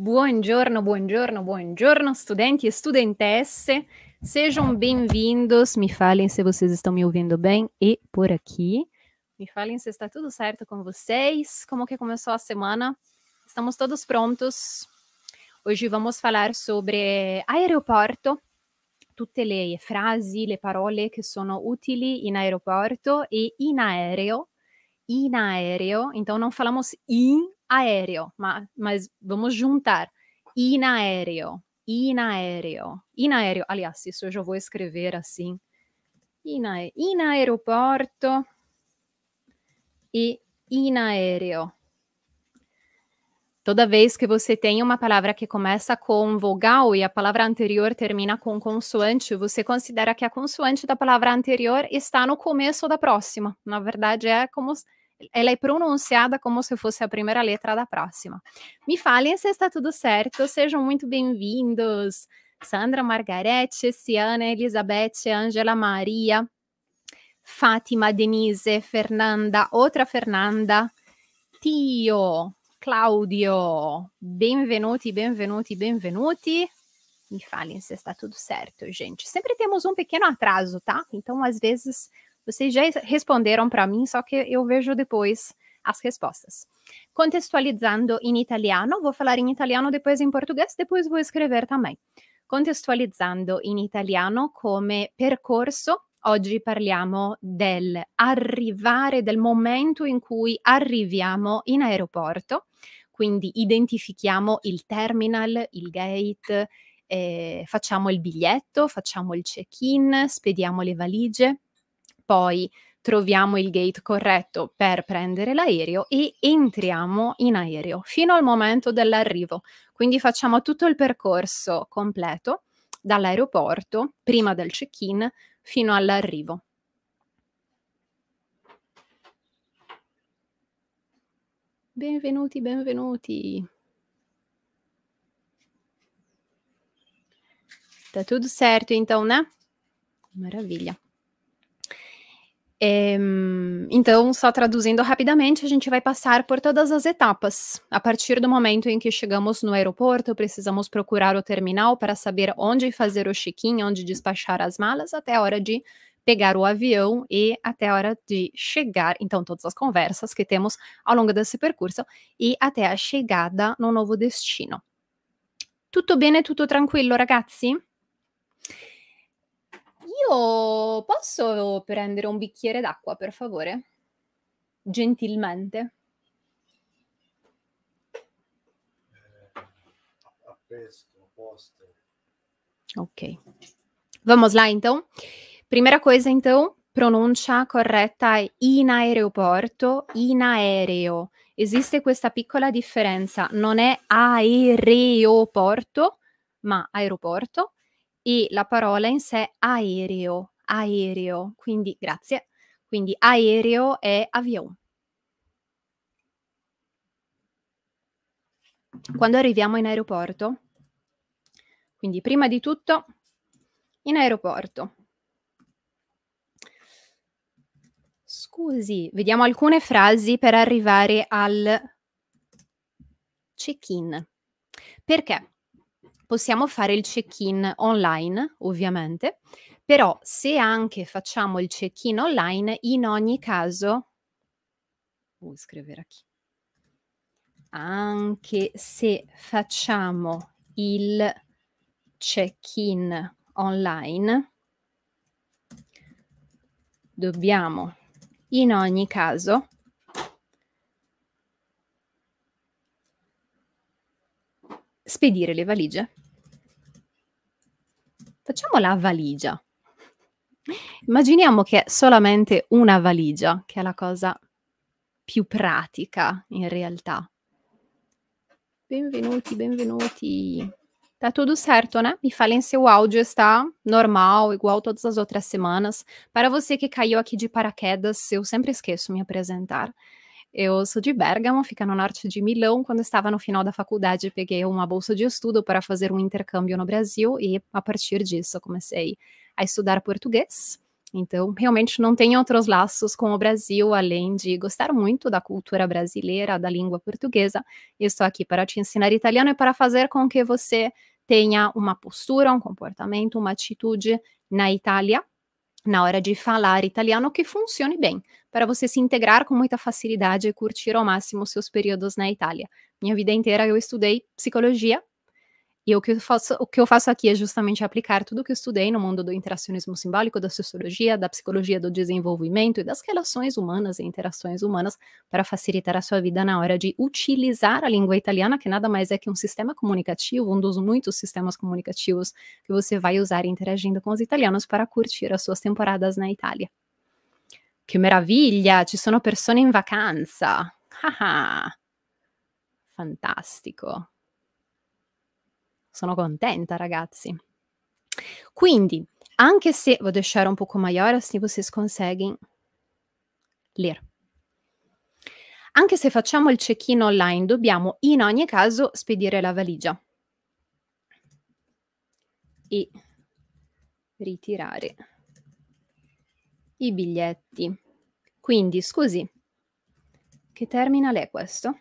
Buongiorno, buongiorno, buongiorno, studenti e studentesse. Sejam bem-vindos. Me falem se vocês estão me ouvindo bem e por aqui. Me falem se está tudo certo com vocês. Como que começou a semana? Estamos todos prontos. Hoje vamos falar sobre aeroporto, tutte le frasi, le parole che sono utili in aeroporto e in aereo. In aereo, então não falamos in aéreo, mas, mas vamos juntar inaéreo, inaéreo, inaéreo. Aliás, isso eu já vou escrever assim. Ina, inaeroporto e inaéreo. Toda vez que você tem uma palavra que começa com vogal e a palavra anterior termina com consoante, você considera que a consoante da palavra anterior está no começo da próxima. Na verdade, é como ela é pronunciada como se fosse a primeira letra da próxima. Me falem se está tudo certo, sejam muito bem-vindos. Sandra, Margarete, Ciana, Elizabeth, Angela, Maria, Fátima, Denise, Fernanda, outra Fernanda, Tio, Claudio, benvenuti, benvenuti, benvenuti. Me falem se está tudo certo, gente. Sempre temos um pequeno atraso, tá? Então, às vezes, Vocês já responderam para mim, só que eu vejo depois as respostas. Contextualizando em italiano, vou falar em italiano, depois em português, depois vou escrever também. Contextualizzando in italiano come percorso, oggi parliamo del arrivare, del momento in cui arriviamo in aeroporto, quindi identifichiamo il terminal, il gate, eh, facciamo il biglietto, facciamo il check-in, spediamo le valigie poi troviamo il gate corretto per prendere l'aereo e entriamo in aereo fino al momento dell'arrivo. Quindi facciamo tutto il percorso completo dall'aeroporto, prima del check-in, fino all'arrivo. Benvenuti, benvenuti. Sta tutto certo então, eh? né? Maravilha. É, então, só traduzindo rapidamente, a gente vai passar por todas as etapas. A partir do momento em que chegamos no aeroporto, precisamos procurar o terminal para saber onde fazer o check-in, onde despachar as malas, até a hora de pegar o avião e até a hora de chegar. Então, todas as conversas que temos ao longo desse percurso e até a chegada no novo destino. Tutto bene, tutto tranquillo, ragazzi? Io posso prendere un bicchiere d'acqua, per favore? Gentilmente. Eh, a posto. Ok. Vamos lá então. Primeira coisa então, pronuncia corretta è in aeroporto, in aereo. Esiste questa piccola differenza, non è aereoporto, ma aeroporto e la parola in sé aereo, aereo, quindi grazie, quindi aereo è avion. Quando arriviamo in aeroporto, quindi prima di tutto in aeroporto. Scusi, vediamo alcune frasi per arrivare al check-in. Perché? possiamo fare il check-in online, ovviamente, però se anche facciamo il check-in online, in ogni caso, uh, scrivere qui, anche se facciamo il check-in online, dobbiamo in ogni caso spedire le valigie Facciamo la valigia. Immaginiamo che è solamente una valigia, che è la cosa più pratica in realtà. Benvenuti, benvenuti. Tá tudo certo, né? Me falem se o áudio está normal, igual todas as outras semanas. Para você que caiu aqui de paraquedas, eu sempre esqueço me apresentar. Eu sou de Bergamo, fica no norte de Milão. Quando estava no final da faculdade, peguei uma bolsa de estudo para fazer um intercâmbio no Brasil e a partir disso comecei a estudar português. Então, realmente não tenho outros laços com o Brasil, além de gostar muito da cultura brasileira, da língua portuguesa. E estou aqui para te ensinar italiano e para fazer com que você tenha uma postura, um comportamento, uma atitude na Itália, na hora de falar italiano, que funcione bem para você se integrar com muita facilidade e curtir ao máximo seus períodos na Itália. Minha vida inteira eu estudei psicologia e o que, eu faço, o que eu faço aqui é justamente aplicar tudo o que eu estudei no mundo do interacionismo simbólico, da sociologia, da psicologia do desenvolvimento e das relações humanas e interações humanas para facilitar a sua vida na hora de utilizar a língua italiana, que nada mais é que um sistema comunicativo, um dos muitos sistemas comunicativos que você vai usar interagindo com os italianos para curtir as suas temporadas na Itália. Che meraviglia, ci sono persone in vacanza. Ah, ah. fantastico. Sono contenta, ragazzi. Quindi, anche se vado vou deixar um pouco maior, se vocês conseguem ler. Anche se facciamo il check-in online, dobbiamo in ogni caso spedire la valigia e ritirare i biglietti. Quindi, scusi, che terminal è questo?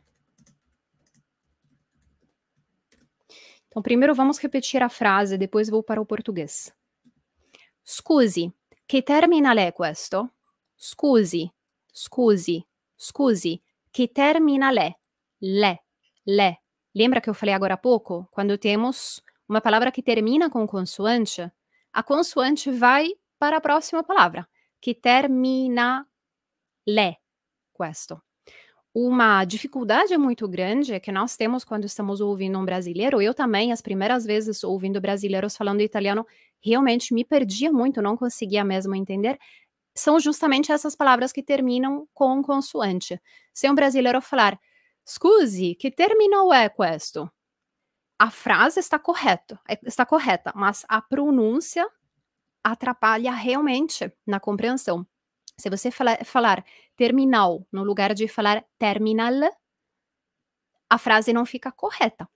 Então, primeiro vamos repetir a frase, depois vou para o português. Scusi, che terminal è questo? Scusi, scusi, scusi, che terminal è? Le, le. Lembra che eu falei agora há pouco? Quando temos uma palavra che termina com consoante, a consoante vai para a próxima palavra. che termina le, questo. Uma dificuldade muito grande que nós temos quando estamos ouvindo um brasileiro, eu também, as primeiras vezes ouvindo brasileiros falando italiano, realmente me perdia muito, não conseguia mesmo entender, são justamente essas palavras que terminam com consoante. Se um brasileiro falar, scusi, que terminou é questo? A frase está correta, é, está correta, mas a pronúncia atrapalha realmente na compreensão. Se você fala, falar terminal no lugar de falar terminal, a frase não fica correta.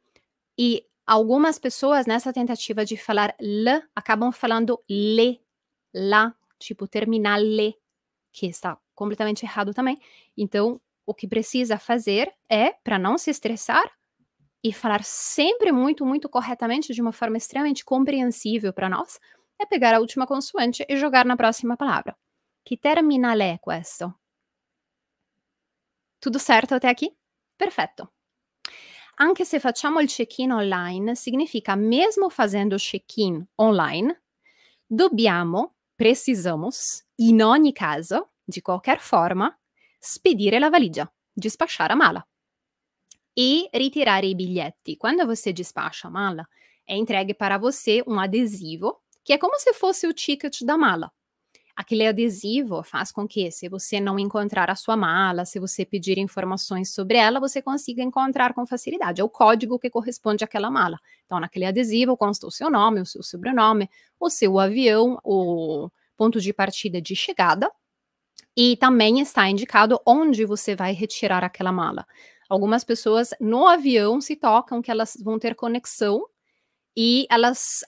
E algumas pessoas, nessa tentativa de falar l, acabam falando le, lá, tipo terminale, que está completamente errado também. Então, o que precisa fazer é, para não se estressar, e falar sempre muito, muito corretamente, de uma forma extremamente compreensível para nós, é pegar a última consoante e jogar na próxima palavra. Que terminal é questo? Tudo certo até aqui? Perfeito. Anche se facciamo il check-in online, significa mesmo fazendo check-in online, dobbiamo, precisamos, in ogni caso, di qualquer forma, spedire la valigia, despachar a mala. E retirar i biglietti. Quando você despacha a mala, é entregue para você um adesivo que é como se fosse o ticket da mala. Aquele adesivo faz com que, se você não encontrar a sua mala, se você pedir informações sobre ela, você consiga encontrar com facilidade. É o código que corresponde àquela mala. Então, naquele adesivo consta o seu nome, o seu sobrenome, o seu avião, o ponto de partida de chegada. E também está indicado onde você vai retirar aquela mala. Algumas pessoas no avião se tocam que elas vão ter conexão e elas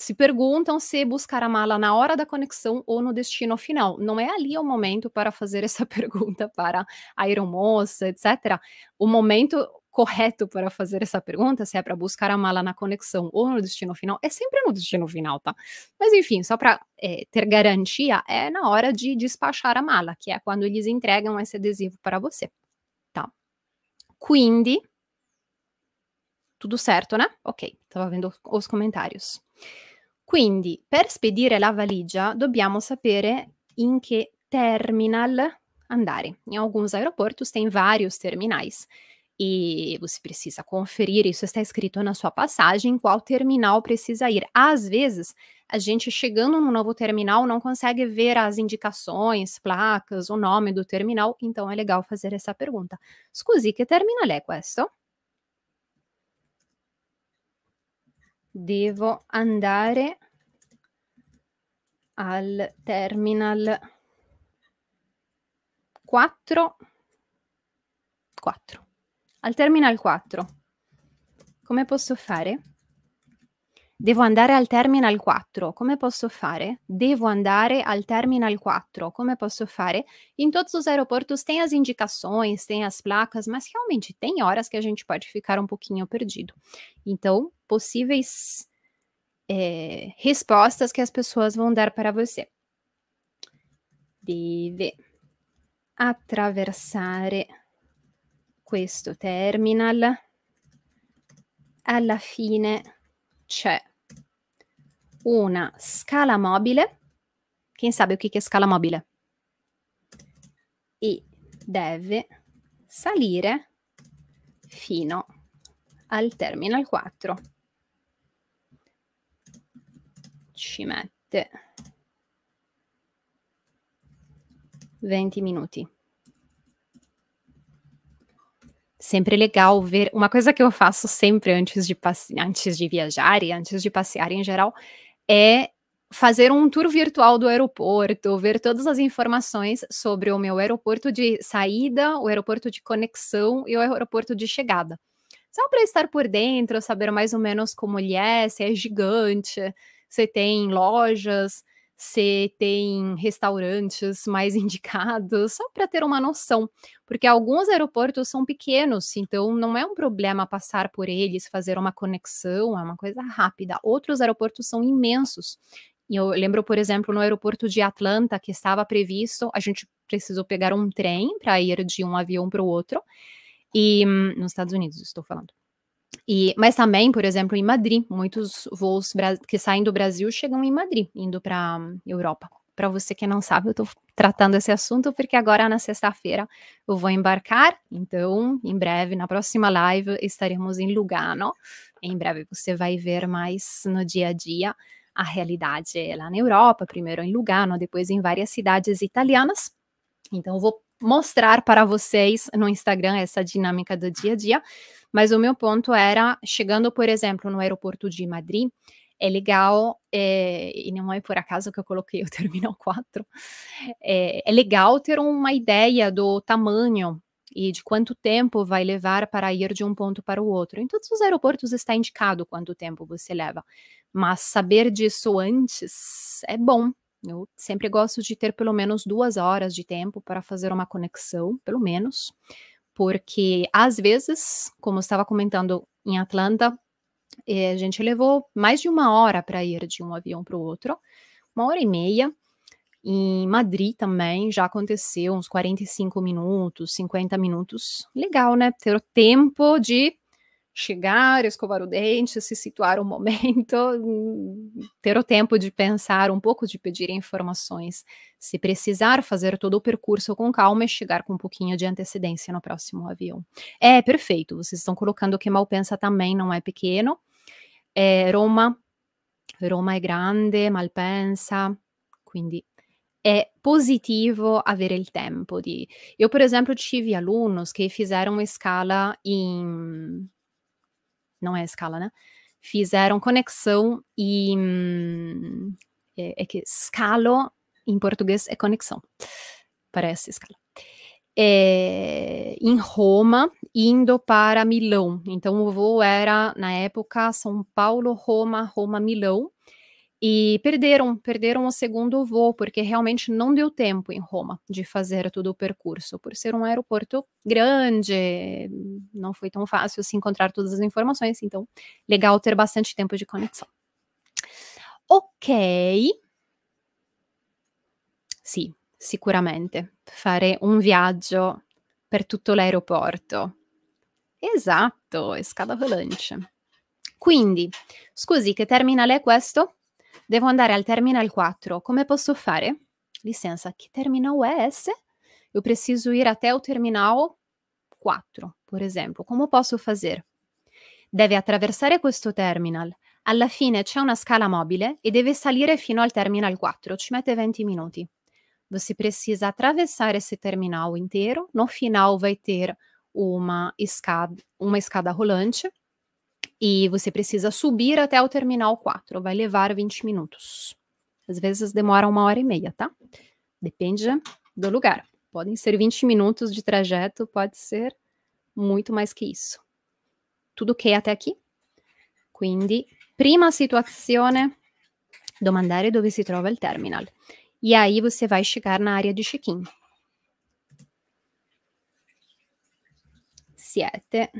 se perguntam se buscar a mala na hora da conexão ou no destino final. Não é ali o momento para fazer essa pergunta para a aeromoça, etc. O momento correto para fazer essa pergunta, se é para buscar a mala na conexão ou no destino final, é sempre no destino final, tá? Mas enfim, só para é, ter garantia, é na hora de despachar a mala, que é quando eles entregam esse adesivo para você, tá? Quindi, tudo certo, né? Ok, estava vendo os comentários. Quindi, per spedire la valigia, dobbiamo sapere em que terminal andare. Em alguns aeroportos tem vários terminais e você precisa conferir, isso está escrito na sua passagem, qual terminal precisa ir. Às vezes, a gente chegando no novo terminal não consegue ver as indicações, placas, o nome do terminal, então é legal fazer essa pergunta. Scusi, que terminal é questo? devo andare al terminal 4 4 al terminal 4 come posso fare Devo andare al terminal 4, come posso fare? Devo andare al terminal 4, como posso fare? Em todos os aeroportos tem as indicações, tem as placas, mas realmente tem horas que a gente pode ficar um pouquinho perdido. Então, possíveis é, respostas que as pessoas vão dar para você. Deve attraversare questo terminal. Alla fine c'è una scala mobile. Quem sabe o que é scala mobile? E deve salire fino al terminal 4. Ci mette 20 minuti. sempre legal ver. Uma coisa que eu faço sempre antes de, antes de viajar e antes de passear em geral é fazer um tour virtual do aeroporto, ver todas as informações sobre o meu aeroporto de saída, o aeroporto de conexão e o aeroporto de chegada. Só para estar por dentro, saber mais ou menos como ele é, se é gigante, se tem lojas, se tem restaurantes mais indicados, só para ter uma noção, porque alguns aeroportos são pequenos, então não é um problema passar por eles, fazer uma conexão, é uma coisa rápida. Outros aeroportos são imensos. E eu lembro, por exemplo, no aeroporto de Atlanta, que estava previsto, a gente precisou pegar um trem para ir de um avião para o outro. E hum, nos Estados Unidos, estou falando. E, mas também, por exemplo, em Madrid, muitos voos que saem do Brasil chegam em Madrid, indo para hum, Europa. Para você que não sabe, eu estou tratando esse assunto porque agora na sexta-feira eu vou embarcar. Então, em breve, na próxima live, estaremos em Lugano. Em breve você vai ver mais no dia a dia a realidade lá na Europa, primeiro em Lugano, depois em várias cidades italianas. Então, eu vou mostrar para vocês no Instagram essa dinâmica do dia a dia, mas o meu ponto era, chegando, por exemplo, no aeroporto de Madrid, é legal, é, e não é por acaso que eu coloquei o Terminal 4, é, é legal ter uma ideia do tamanho e de quanto tempo vai levar para ir de um ponto para o outro. Em todos os aeroportos está indicado quanto tempo você leva, mas saber disso antes é bom, eu sempre gosto de ter pelo menos duas horas de tempo para fazer uma conexão, pelo menos, porque às vezes, como estava comentando em Atlanta, eh, a gente levou mais de uma hora para ir de um avião para o outro, uma hora e meia. Em Madrid também já aconteceu uns 45 minutos, 50 minutos. Legal, né? Ter o tempo de chegar, escovar o dente, se situar um momento, ter o tempo de pensar um pouco, de pedir informações. Se precisar, fazer todo o percurso com calma e chegar com um pouquinho de antecedência no próximo avião. É, perfeito. Vocês estão colocando que Malpensa também não é pequeno. É, Roma, Roma é grande, Malpensa, quindi é positivo avere il tempo di... Io, per esempio, tive alunos che fizeram escala em não é a escala, né? Fizeram conexão e. é, é, que escalo em português é conexão. Parece escala. É, em Roma, indo para Milão. Então, o voo era, na época, São Paulo, Roma, Roma, Milão. E perderam, perderam o segundo voo, porque realmente não deu tempo em Roma de fazer todo o percurso, por ser um aeroporto grande, não foi tão fácil se encontrar todas as informações, então legal ter bastante tempo de conexão. Ok. Sim, sicuramente. Fare um viaggio per tutto l'aeroporto. Esatto, escada rolante. Quindi, scusi, che terminale è questo? Devo andare al terminal 4, come posso fare? Licença, che terminal è esse? Eu preciso ir até o terminal 4, por exemplo. Como posso fazer? Deve attraversare questo terminal. Alla fine c'è una scala mobile e deve salire fino al terminal 4. Ci mette 20 minuti. Você precisa attraversare esse terminal inteiro. No final vai ter uma escada, uma escada rolante E você precisa subir até o terminal 4, vai levar 20 minutos. Às vezes demora uma hora e meia, tá? Depende do lugar. Podem ser 20 minutos de trajeto, pode ser muito mais que isso. Tudo ok até aqui? Quindi, prima situazione, domandare dove si trova il terminal. E aí você vai chegar na área de check-in. Siete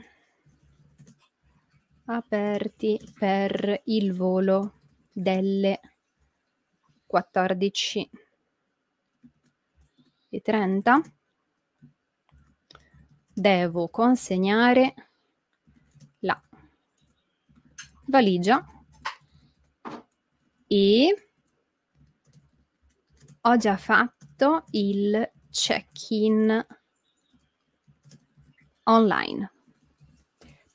aperti per il volo delle 14 e 30 devo consegnare la valigia e ho già fatto il check-in online.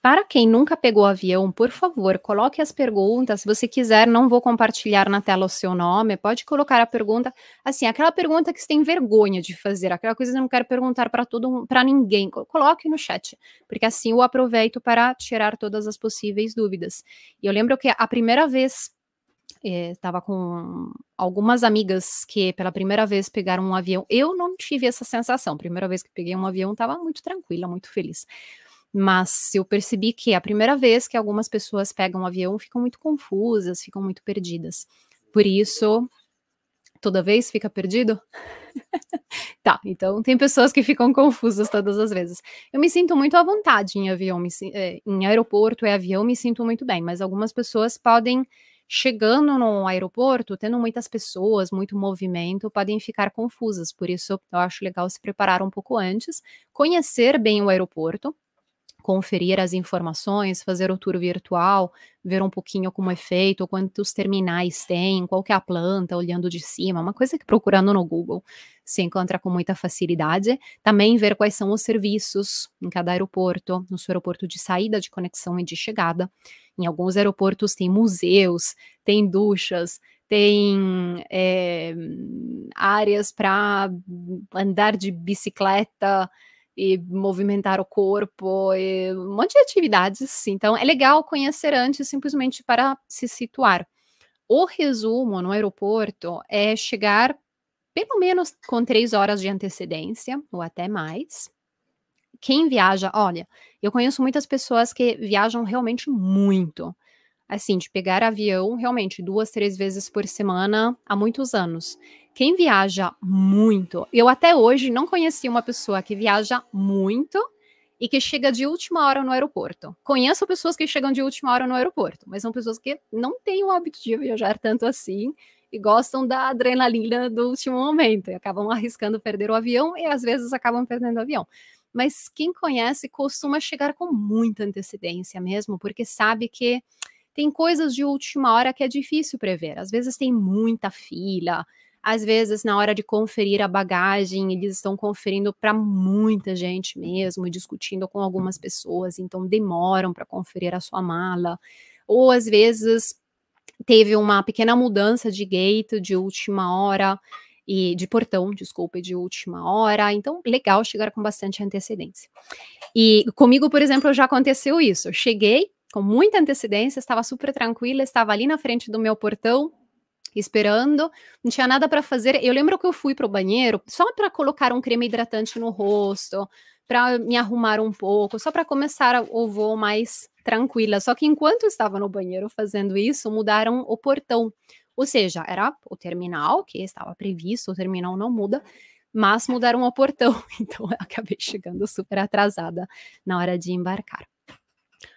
Para quem nunca pegou avião, por favor, coloque as perguntas. Se você quiser, não vou compartilhar na tela o seu nome. Pode colocar a pergunta, assim, aquela pergunta que você tem vergonha de fazer, aquela coisa que você não quer perguntar para todo, para ninguém. Coloque no chat, porque assim eu aproveito para tirar todas as possíveis dúvidas. E eu lembro que a primeira vez estava eh, com algumas amigas que pela primeira vez pegaram um avião. Eu não tive essa sensação. Primeira vez que peguei um avião, estava muito tranquila, muito feliz. Mas eu percebi que é a primeira vez que algumas pessoas pegam um avião ficam muito confusas, ficam muito perdidas. Por isso, toda vez fica perdido? tá, então tem pessoas que ficam confusas todas as vezes. Eu me sinto muito à vontade em avião, me, eh, em aeroporto e é avião, me sinto muito bem, mas algumas pessoas podem, chegando no aeroporto, tendo muitas pessoas, muito movimento, podem ficar confusas. Por isso, eu acho legal se preparar um pouco antes, conhecer bem o aeroporto, conferir as informações, fazer o tour virtual, ver um pouquinho como é feito, quantos terminais tem, qual que é a planta, olhando de cima, uma coisa que procurando no Google se encontra com muita facilidade. Também ver quais são os serviços em cada aeroporto, no seu aeroporto de saída, de conexão e de chegada. Em alguns aeroportos tem museus, tem duchas, tem é, áreas para andar de bicicleta, e movimentar o corpo, e um monte de atividades. Então, é legal conhecer antes simplesmente para se situar. O resumo no aeroporto é chegar pelo menos com três horas de antecedência, ou até mais. Quem viaja, olha, eu conheço muitas pessoas que viajam realmente muito. Assim, de pegar avião realmente duas, três vezes por semana há muitos anos. Quem viaja muito, eu até hoje não conheci uma pessoa que viaja muito e que chega de última hora no aeroporto. Conheço pessoas que chegam de última hora no aeroporto, mas são pessoas que não têm o hábito de viajar tanto assim e gostam da adrenalina do último momento e acabam arriscando perder o avião e às vezes acabam perdendo o avião. Mas quem conhece costuma chegar com muita antecedência mesmo, porque sabe que tem coisas de última hora que é difícil prever. Às vezes tem muita fila, às vezes, na hora de conferir a bagagem, eles estão conferindo para muita gente mesmo, discutindo com algumas pessoas, então demoram para conferir a sua mala. Ou às vezes teve uma pequena mudança de gate de última hora e de portão, desculpe, de última hora. Então, legal chegar com bastante antecedência. E comigo, por exemplo, já aconteceu isso. Eu cheguei com muita antecedência, estava super tranquila, estava ali na frente do meu portão, esperando, não tinha nada para fazer. Eu lembro que eu fui pro banheiro só para colocar um creme hidratante no rosto, para me arrumar um pouco, só para começar o voo mais tranquila. Só que enquanto eu estava no banheiro fazendo isso, mudaram o portão. Ou seja, era o terminal que estava previsto, o terminal não muda, mas mudaram o portão. Então eu acabei chegando super atrasada na hora de embarcar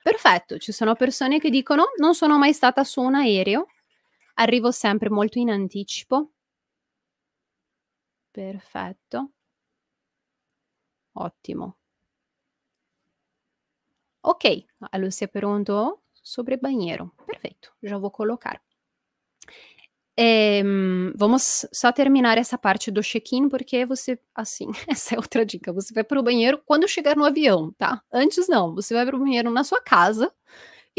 Perfetto, ci sono persone che dicono non sono mai stata su un aereo, Arrivo sempre molto in anticipo. Perfetto. Ottimo. Ok, a Lúcia perguntou sobre banheiro. Perfeito, já vou colocar. Ehm, vamos só terminar essa parte do check-in, porque você, assim, essa é outra dica. Você vai para o banheiro quando chegar no avião, tá? Antes não, você vai para o banheiro na sua casa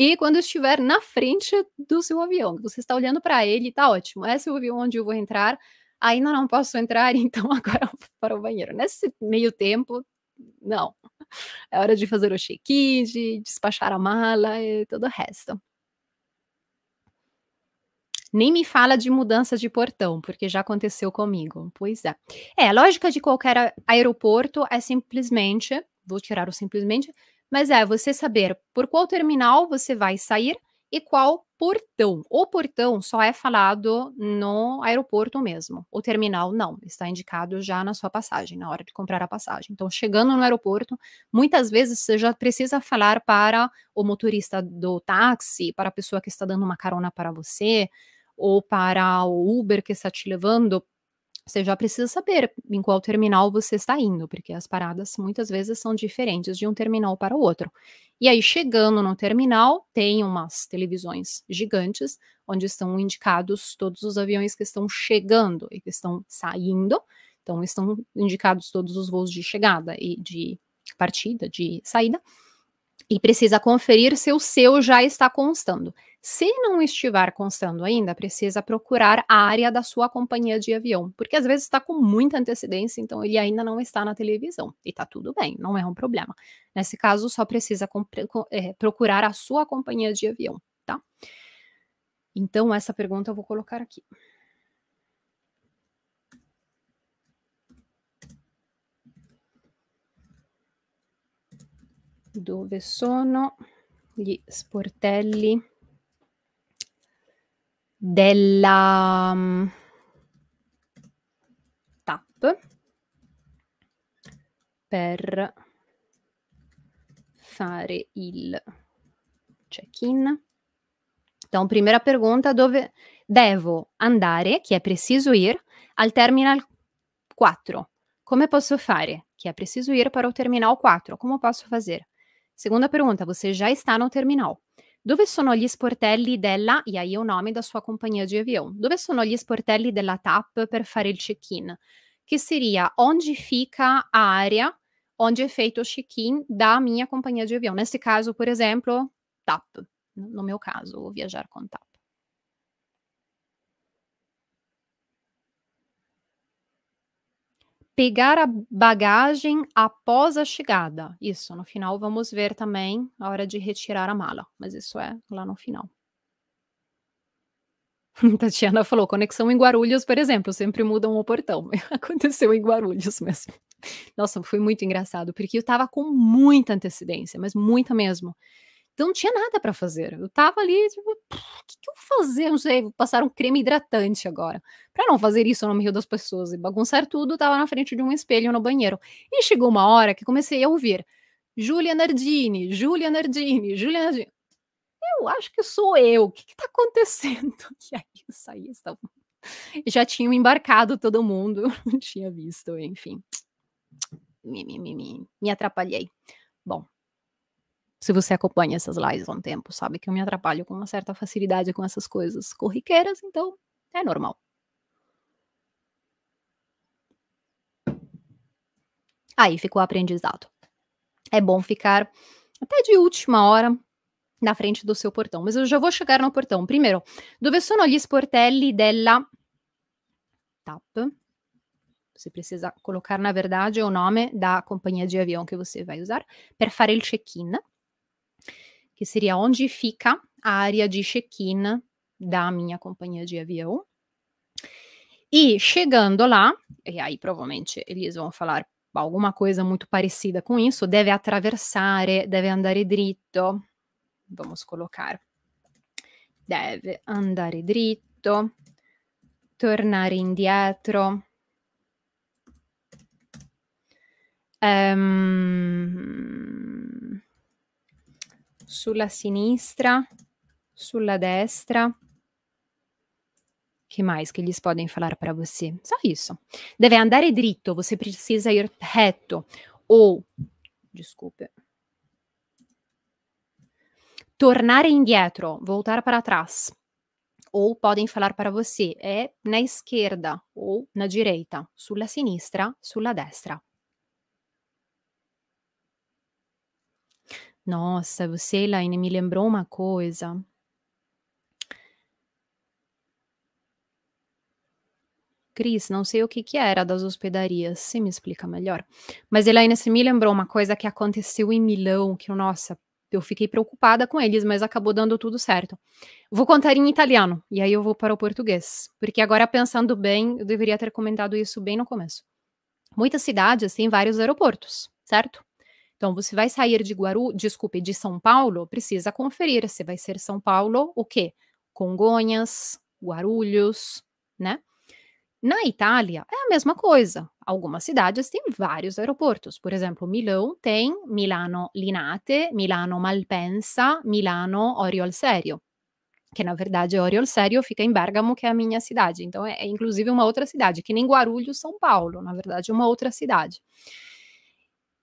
e quando estiver na frente do seu avião, você está olhando para ele, tá ótimo, esse é o avião onde eu vou entrar, ainda não posso entrar, então agora para o banheiro. Nesse meio tempo, não. É hora de fazer o check-in, de despachar a mala e todo o resto. Nem me fala de mudança de portão, porque já aconteceu comigo. Pois é. É, a lógica de qualquer aeroporto é simplesmente, vou tirar o simplesmente, mas é você saber por qual terminal você vai sair e qual portão. O portão só é falado no aeroporto mesmo. O terminal não, está indicado já na sua passagem, na hora de comprar a passagem. Então, chegando no aeroporto, muitas vezes você já precisa falar para o motorista do táxi, para a pessoa que está dando uma carona para você, ou para o Uber que está te levando, você já precisa saber em qual terminal você está indo, porque as paradas muitas vezes são diferentes de um terminal para o outro. E aí, chegando no terminal, tem umas televisões gigantes, onde estão indicados todos os aviões que estão chegando e que estão saindo. Então, estão indicados todos os voos de chegada e de partida, de saída e precisa conferir se o seu já está constando. Se não estiver constando ainda, precisa procurar a área da sua companhia de avião, porque às vezes está com muita antecedência, então ele ainda não está na televisão. E está tudo bem, não é um problema. Nesse caso, só precisa é, procurar a sua companhia de avião, tá? Então, essa pergunta eu vou colocar aqui. dove sono gli sportelli della um, TAP per fare il check-in. Então, primeira pergunta, dove devo andare, che è preciso ir, al terminal 4? Come posso fare, che è preciso ir para o terminal 4? Come posso fazer? Segunda pergunta: você já está no terminal? Dove sono gli sportelli della, e aí é o nome da sua companhia de avião. Dove sono gli sportelli della TAP per fare il check-in? Que seria onde fica a área onde é feito o check-in da minha companhia de avião. Nesse caso, por exemplo, TAP. No meu caso, vou viajar com TAP. pegar a bagagem após a chegada. Isso, no final vamos ver também a hora de retirar a mala, mas isso é lá no final. Tatiana falou, conexão em Guarulhos, por exemplo, sempre mudam o portão. Aconteceu em Guarulhos mesmo. Nossa, foi muito engraçado, porque eu estava com muita antecedência, mas muita mesmo. Então não tinha nada para fazer. Eu tava ali, tipo, o que, que, eu vou fazer? Não sei, vou passar um creme hidratante agora. Para não fazer isso, eu não me das pessoas e bagunçar tudo, tava na frente de um espelho no banheiro. E chegou uma hora que comecei a ouvir Julia Nardini, Julia Nardini, Julia Nardini. Eu acho que sou eu. O que, que tá acontecendo? E aí eu saí, estava... já tinham embarcado todo mundo, não tinha visto, enfim. Me, me, me, me atrapalhei. Bom, se você acompanha essas lives há um tempo, sabe que eu me atrapalho com uma certa facilidade com essas coisas corriqueiras, então é normal. Aí ficou o aprendizado. É bom ficar até de última hora na frente do seu portão, mas eu já vou chegar no portão. Primeiro, dove sono gli sportelli della TAP? Você precisa colocar, na verdade, é o nome da companhia de avião que você vai usar para fazer o check-in. que seria onde fica a área de check-in da minha companhia de avião. E chegando lá, e aí provavelmente eles vão falar alguma coisa muito parecida com isso, deve atravessar, deve andare dritto. Vamos colocar. Deve andare dritto, tornare indietro. Um, sulla sinistra, sulla destra. Che mais que eles podem falar para você? Só isso. Deve andare dritto, você precisa ir reto. Ou, desculpe. Tornare indietro, voltar para trás. Ou podem falar para você, é na esquerda ou na direita, sulla sinistra, sulla destra. Nossa, você, Elaine, me lembrou uma coisa. Cris, não sei o que, que era das hospedarias, se me explica melhor. Mas Elaine, se me lembrou uma coisa que aconteceu em Milão, que, nossa, eu fiquei preocupada com eles, mas acabou dando tudo certo. Vou contar em italiano, e aí eu vou para o português, porque agora pensando bem, eu deveria ter comentado isso bem no começo. Muitas cidades têm vários aeroportos, certo? Então, você vai sair de Guaru, desculpe, de São Paulo, precisa conferir se vai ser São Paulo o quê? Congonhas, Guarulhos, né? Na Itália é a mesma coisa. Algumas cidades têm vários aeroportos. Por exemplo, Milão tem Milano Linate, Milano Malpensa, Milano Oriol Serio, que na verdade Oriol Serio fica em Bergamo, que é a minha cidade. Então é, é inclusive uma outra cidade, que nem Guarulhos, São Paulo, na verdade é uma outra cidade.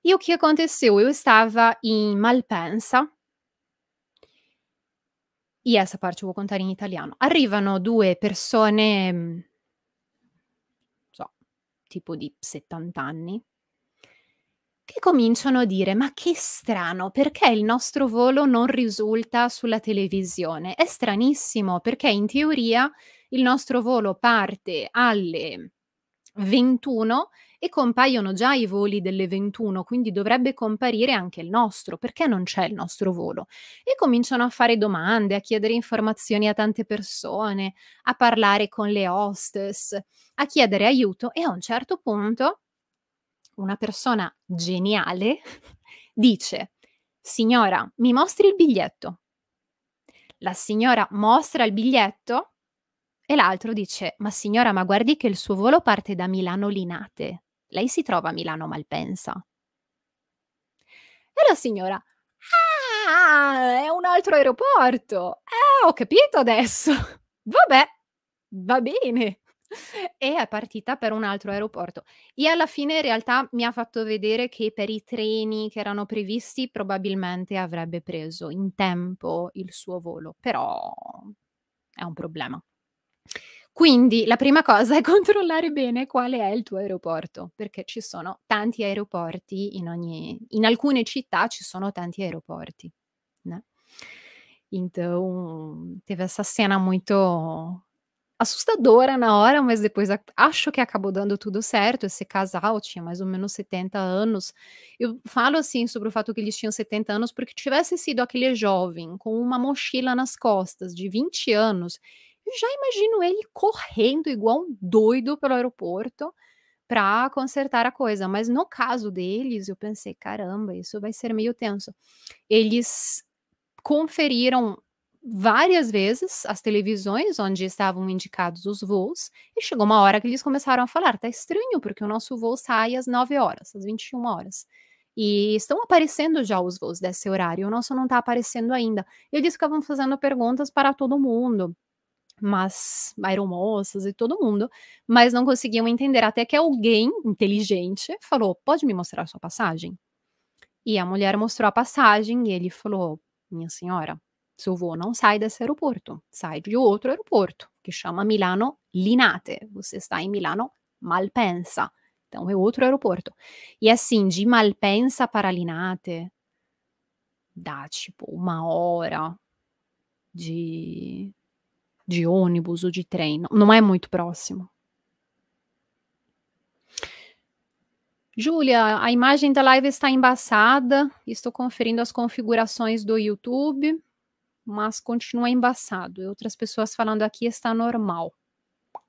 E o que aconteceu? Eu estava em Malpensa. E essa parte vou contare in italiano. Arrivano due persone, mm, non so, tipo di 70 anni, che cominciano a dire: Ma che strano, perché il nostro volo non risulta sulla televisione? È stranissimo perché in teoria il nostro volo parte alle 21 e compaiono già i voli delle 21, quindi dovrebbe comparire anche il nostro, perché non c'è il nostro volo? E cominciano a fare domande, a chiedere informazioni a tante persone, a parlare con le hostess, a chiedere aiuto e a un certo punto una persona geniale dice, signora, mi mostri il biglietto. La signora mostra il biglietto e l'altro dice, ma signora, ma guardi che il suo volo parte da Milano Linate. Lei si trova a Milano Malpensa. E la signora, ah, è un altro aeroporto. Eh, ho capito adesso. Vabbè, va bene. E è partita per un altro aeroporto. E alla fine in realtà mi ha fatto vedere che per i treni che erano previsti probabilmente avrebbe preso in tempo il suo volo, però è un problema. Quindi la prima cosa è controllare bene quale è il tuo aeroporto, perché ci sono tanti aeroporti in ogni in alcune città ci sono tanti aeroporti, Então, teve essa cena muito assustadora na hora, mas depois acho que acabou dando tudo certo. Esse casal tinha mais ou menos 70 anos. Eu falo assim sobre o fato que eles tinham 70 anos, porque tivesse sido aquele jovem com uma mochila nas costas de 20 anos já imagino ele correndo igual um doido pelo aeroporto para consertar a coisa. Mas no caso deles, eu pensei, caramba, isso vai ser meio tenso. Eles conferiram várias vezes as televisões onde estavam indicados os voos e chegou uma hora que eles começaram a falar: tá estranho, porque o nosso voo sai às 9 horas, às 21 horas. E estão aparecendo já os voos desse horário, o nosso não está aparecendo ainda. E eles ficavam fazendo perguntas para todo mundo mas aeromoças e todo mundo, mas não conseguiam entender até que alguém inteligente falou: "Pode me mostrar a sua passagem?" E a mulher mostrou a passagem e ele falou: "Minha senhora, seu voo não sai desse aeroporto, sai de outro aeroporto, que chama Milano Linate. Você está em Milano Malpensa. Então é outro aeroporto. E assim, de Malpensa para Linate dá tipo uma hora de de ônibus ou de trem. Não é muito próximo. Júlia, a imagem da live está embaçada. Estou conferindo as configurações do YouTube, mas continua embaçado. E outras pessoas falando aqui está normal.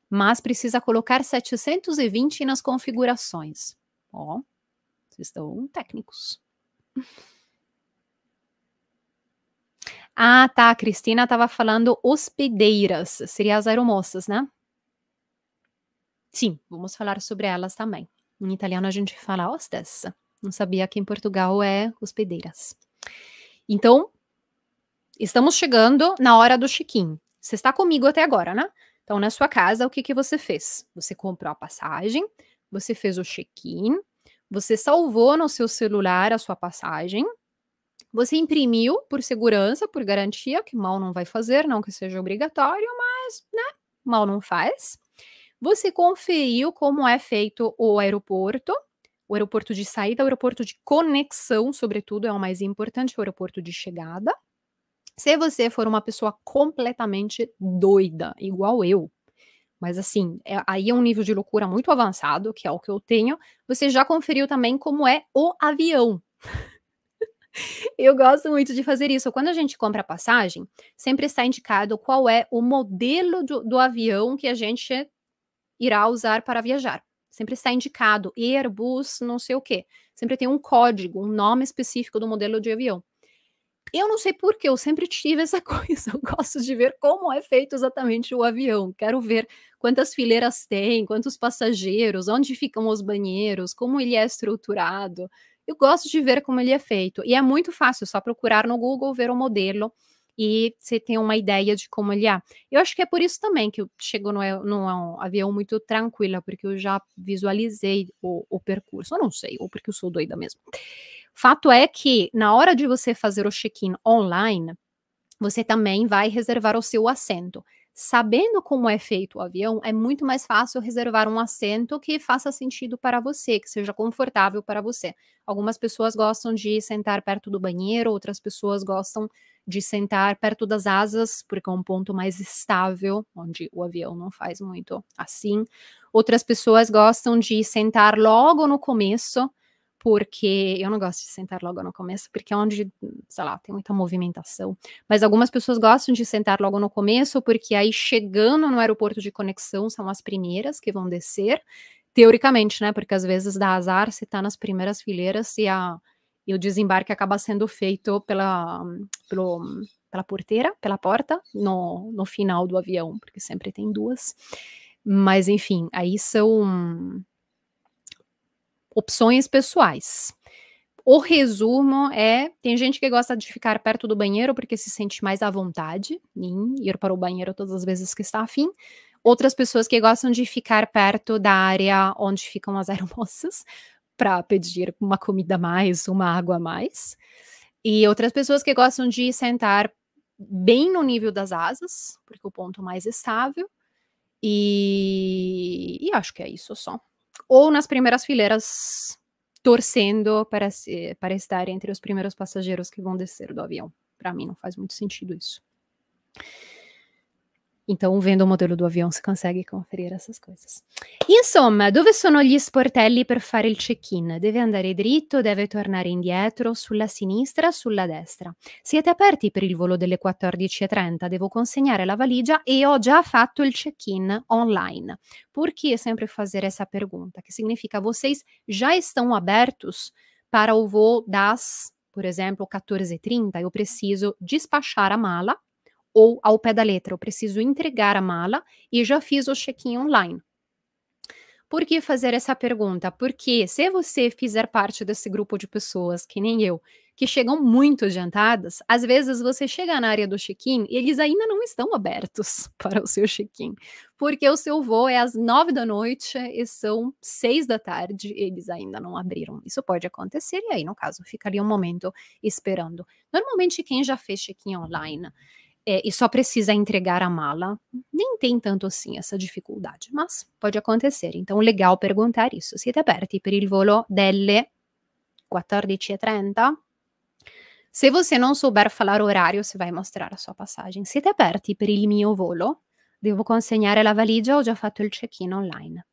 Mas precisa colocar 720 nas configurações. Ó, vocês estão técnicos. Ah, tá. A Cristina estava falando hospedeiras. Seria as aeromoças, né? Sim, vamos falar sobre elas também. Em italiano a gente fala hostessa. Não sabia que em Portugal é hospedeiras. Então, estamos chegando na hora do check-in. Você está comigo até agora, né? Então, na sua casa, o que, que você fez? Você comprou a passagem, você fez o check-in, você salvou no seu celular a sua passagem, você imprimiu por segurança, por garantia, que mal não vai fazer, não que seja obrigatório, mas, né, mal não faz. Você conferiu como é feito o aeroporto, o aeroporto de saída, o aeroporto de conexão, sobretudo, é o mais importante, o aeroporto de chegada. Se você for uma pessoa completamente doida, igual eu, mas assim, é, aí é um nível de loucura muito avançado, que é o que eu tenho, você já conferiu também como é o avião. Eu gosto muito de fazer isso. Quando a gente compra passagem, sempre está indicado qual é o modelo do, do avião que a gente irá usar para viajar. Sempre está indicado Airbus, não sei o quê. Sempre tem um código, um nome específico do modelo de avião. Eu não sei porquê, eu sempre tive essa coisa. Eu gosto de ver como é feito exatamente o avião. Quero ver quantas fileiras tem, quantos passageiros, onde ficam os banheiros, como ele é estruturado. Eu gosto de ver como ele é feito. E é muito fácil, é só procurar no Google, ver o modelo e você tem uma ideia de como ele é. Eu acho que é por isso também que eu chego no, no avião muito tranquila, porque eu já visualizei o, o percurso. Eu não sei, ou porque eu sou doida mesmo. Fato é que na hora de você fazer o check-in online, você também vai reservar o seu assento. Sabendo como é feito o avião, é muito mais fácil reservar um assento que faça sentido para você, que seja confortável para você. Algumas pessoas gostam de sentar perto do banheiro, outras pessoas gostam de sentar perto das asas, porque é um ponto mais estável, onde o avião não faz muito assim. Outras pessoas gostam de sentar logo no começo, porque eu não gosto de sentar logo no começo, porque é onde, sei lá, tem muita movimentação. Mas algumas pessoas gostam de sentar logo no começo, porque aí chegando no aeroporto de conexão são as primeiras que vão descer, teoricamente, né? Porque às vezes dá azar se tá nas primeiras fileiras e, a, e o desembarque acaba sendo feito pela, pelo, pela porteira, pela porta, no, no final do avião, porque sempre tem duas. Mas enfim, aí são opções pessoais. O resumo é: tem gente que gosta de ficar perto do banheiro porque se sente mais à vontade em ir para o banheiro todas as vezes que está afim. Outras pessoas que gostam de ficar perto da área onde ficam as aeromoças para pedir uma comida a mais, uma água a mais. E outras pessoas que gostam de sentar bem no nível das asas, porque é o ponto mais estável. E, e acho que é isso só ou nas primeiras fileiras, torcendo para, se para estar entre os primeiros passageiros que vão descer do avião. Para mim, não faz muito sentido isso. Então, vendo o modello do avião, se consegue conferire essas coisas. Insomma, dove sono gli sportelli per fare il check-in? Deve andare dritto, deve tornare indietro, sulla sinistra, sulla destra. Siete aperti per il volo delle 14.30, devo consegnare la valigia e ho già fatto il check-in online. Por Porque sempre fazer essa pergunta, que significa vocês já estão abertos para o voo das, por exemplo, 14h30, eu preciso despachar a mala ou ao pé da letra. Eu preciso entregar a mala e já fiz o check-in online. Por que fazer essa pergunta? Porque se você fizer parte desse grupo de pessoas, que nem eu, que chegam muito adiantadas, às vezes você chega na área do check-in e eles ainda não estão abertos para o seu check-in, porque o seu voo é às nove da noite e são seis da tarde, eles ainda não abriram. Isso pode acontecer e aí, no caso, ficaria um momento esperando. Normalmente, quem já fez check-in online é, e só precisa entregar a mala. Nem tem tanto assim essa dificuldade, mas pode acontecer. Então, legal perguntar isso. Siete aperti per il volo delle 14h30? Se você não souber falar horário, você vai mostrar a sua passagem. Siete aperti per il mio volo? Devo consegnare la valigia? Ho già fatto il check-in online.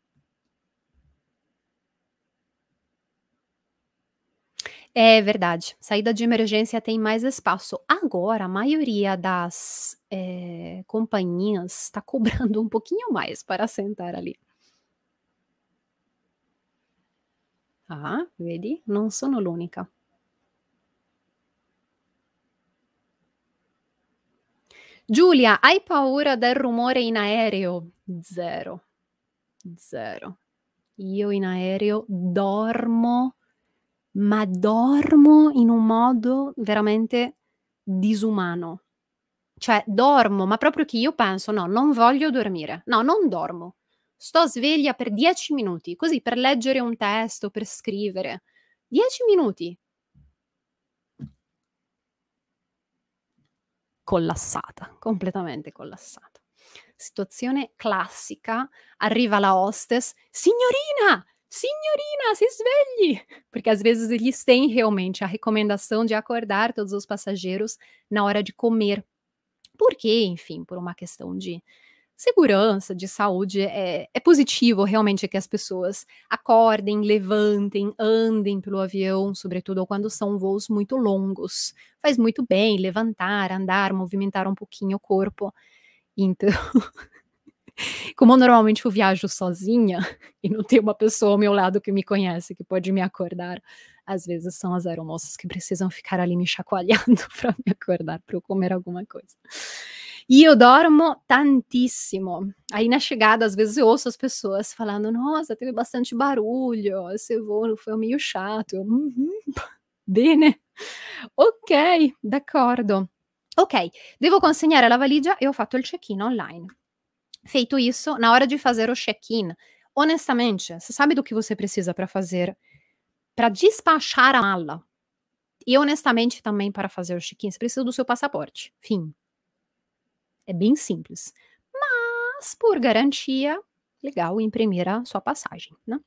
É verdade. Saída de emergência tem mais espaço. Agora, a maioria das é, companhias está cobrando um pouquinho mais para sentar ali. Ah, vedi? Não sono l'unica. Giulia, hai paura del rumore in aereo? Zero. Zero. Io in aereo dormo ma dormo in un modo veramente disumano. Cioè dormo, ma proprio che io penso, no, non voglio dormire, no, non dormo. Sto sveglia per dieci minuti, così per leggere un testo, per scrivere. Dieci minuti. Collassata, completamente collassata. Situazione classica, arriva la hostess, signorina, Senhorina, se esvelhe! Porque às vezes eles têm realmente a recomendação de acordar todos os passageiros na hora de comer. Porque, enfim, por uma questão de segurança, de saúde, é, é, positivo realmente que as pessoas acordem, levantem, andem pelo avião, sobretudo quando são voos muito longos. Faz muito bem levantar, andar, movimentar um pouquinho o corpo. Então, Como normalmente eu tipo, viajo sozinha e não tem uma pessoa ao meu lado que me conhece, que pode me acordar, às vezes são as aeromoças que precisam ficar ali me chacoalhando para me acordar, para eu comer alguma coisa. E eu dormo tantíssimo. Aí na chegada, às vezes eu ouço as pessoas falando: Nossa, teve bastante barulho, esse voo foi meio chato. bem uhum, né bene, ok, d'accordo. Ok, devo consegnare la valigia e ho fatto il check-in online. Feito isso, na hora de fazer o check-in, honestamente, você sabe do que você precisa para fazer para despachar a mala. E honestamente também para fazer o check-in, você precisa do seu passaporte. Fim. É bem simples. Mas por garantia, legal imprimir a sua passagem, né?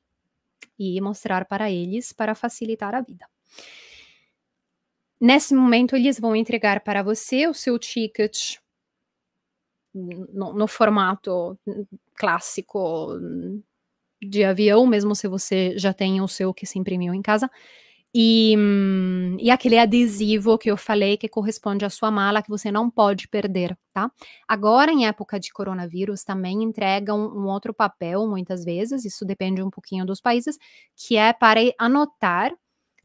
E mostrar para eles para facilitar a vida. Nesse momento, eles vão entregar para você o seu ticket no, no formato clássico de avião, mesmo se você já tem o seu que se imprimiu em casa. E, hum, e, aquele adesivo que eu falei que corresponde à sua mala que você não pode perder, tá? Agora, em época de coronavírus, também entregam um outro papel, muitas vezes, isso depende um pouquinho dos países, que é para anotar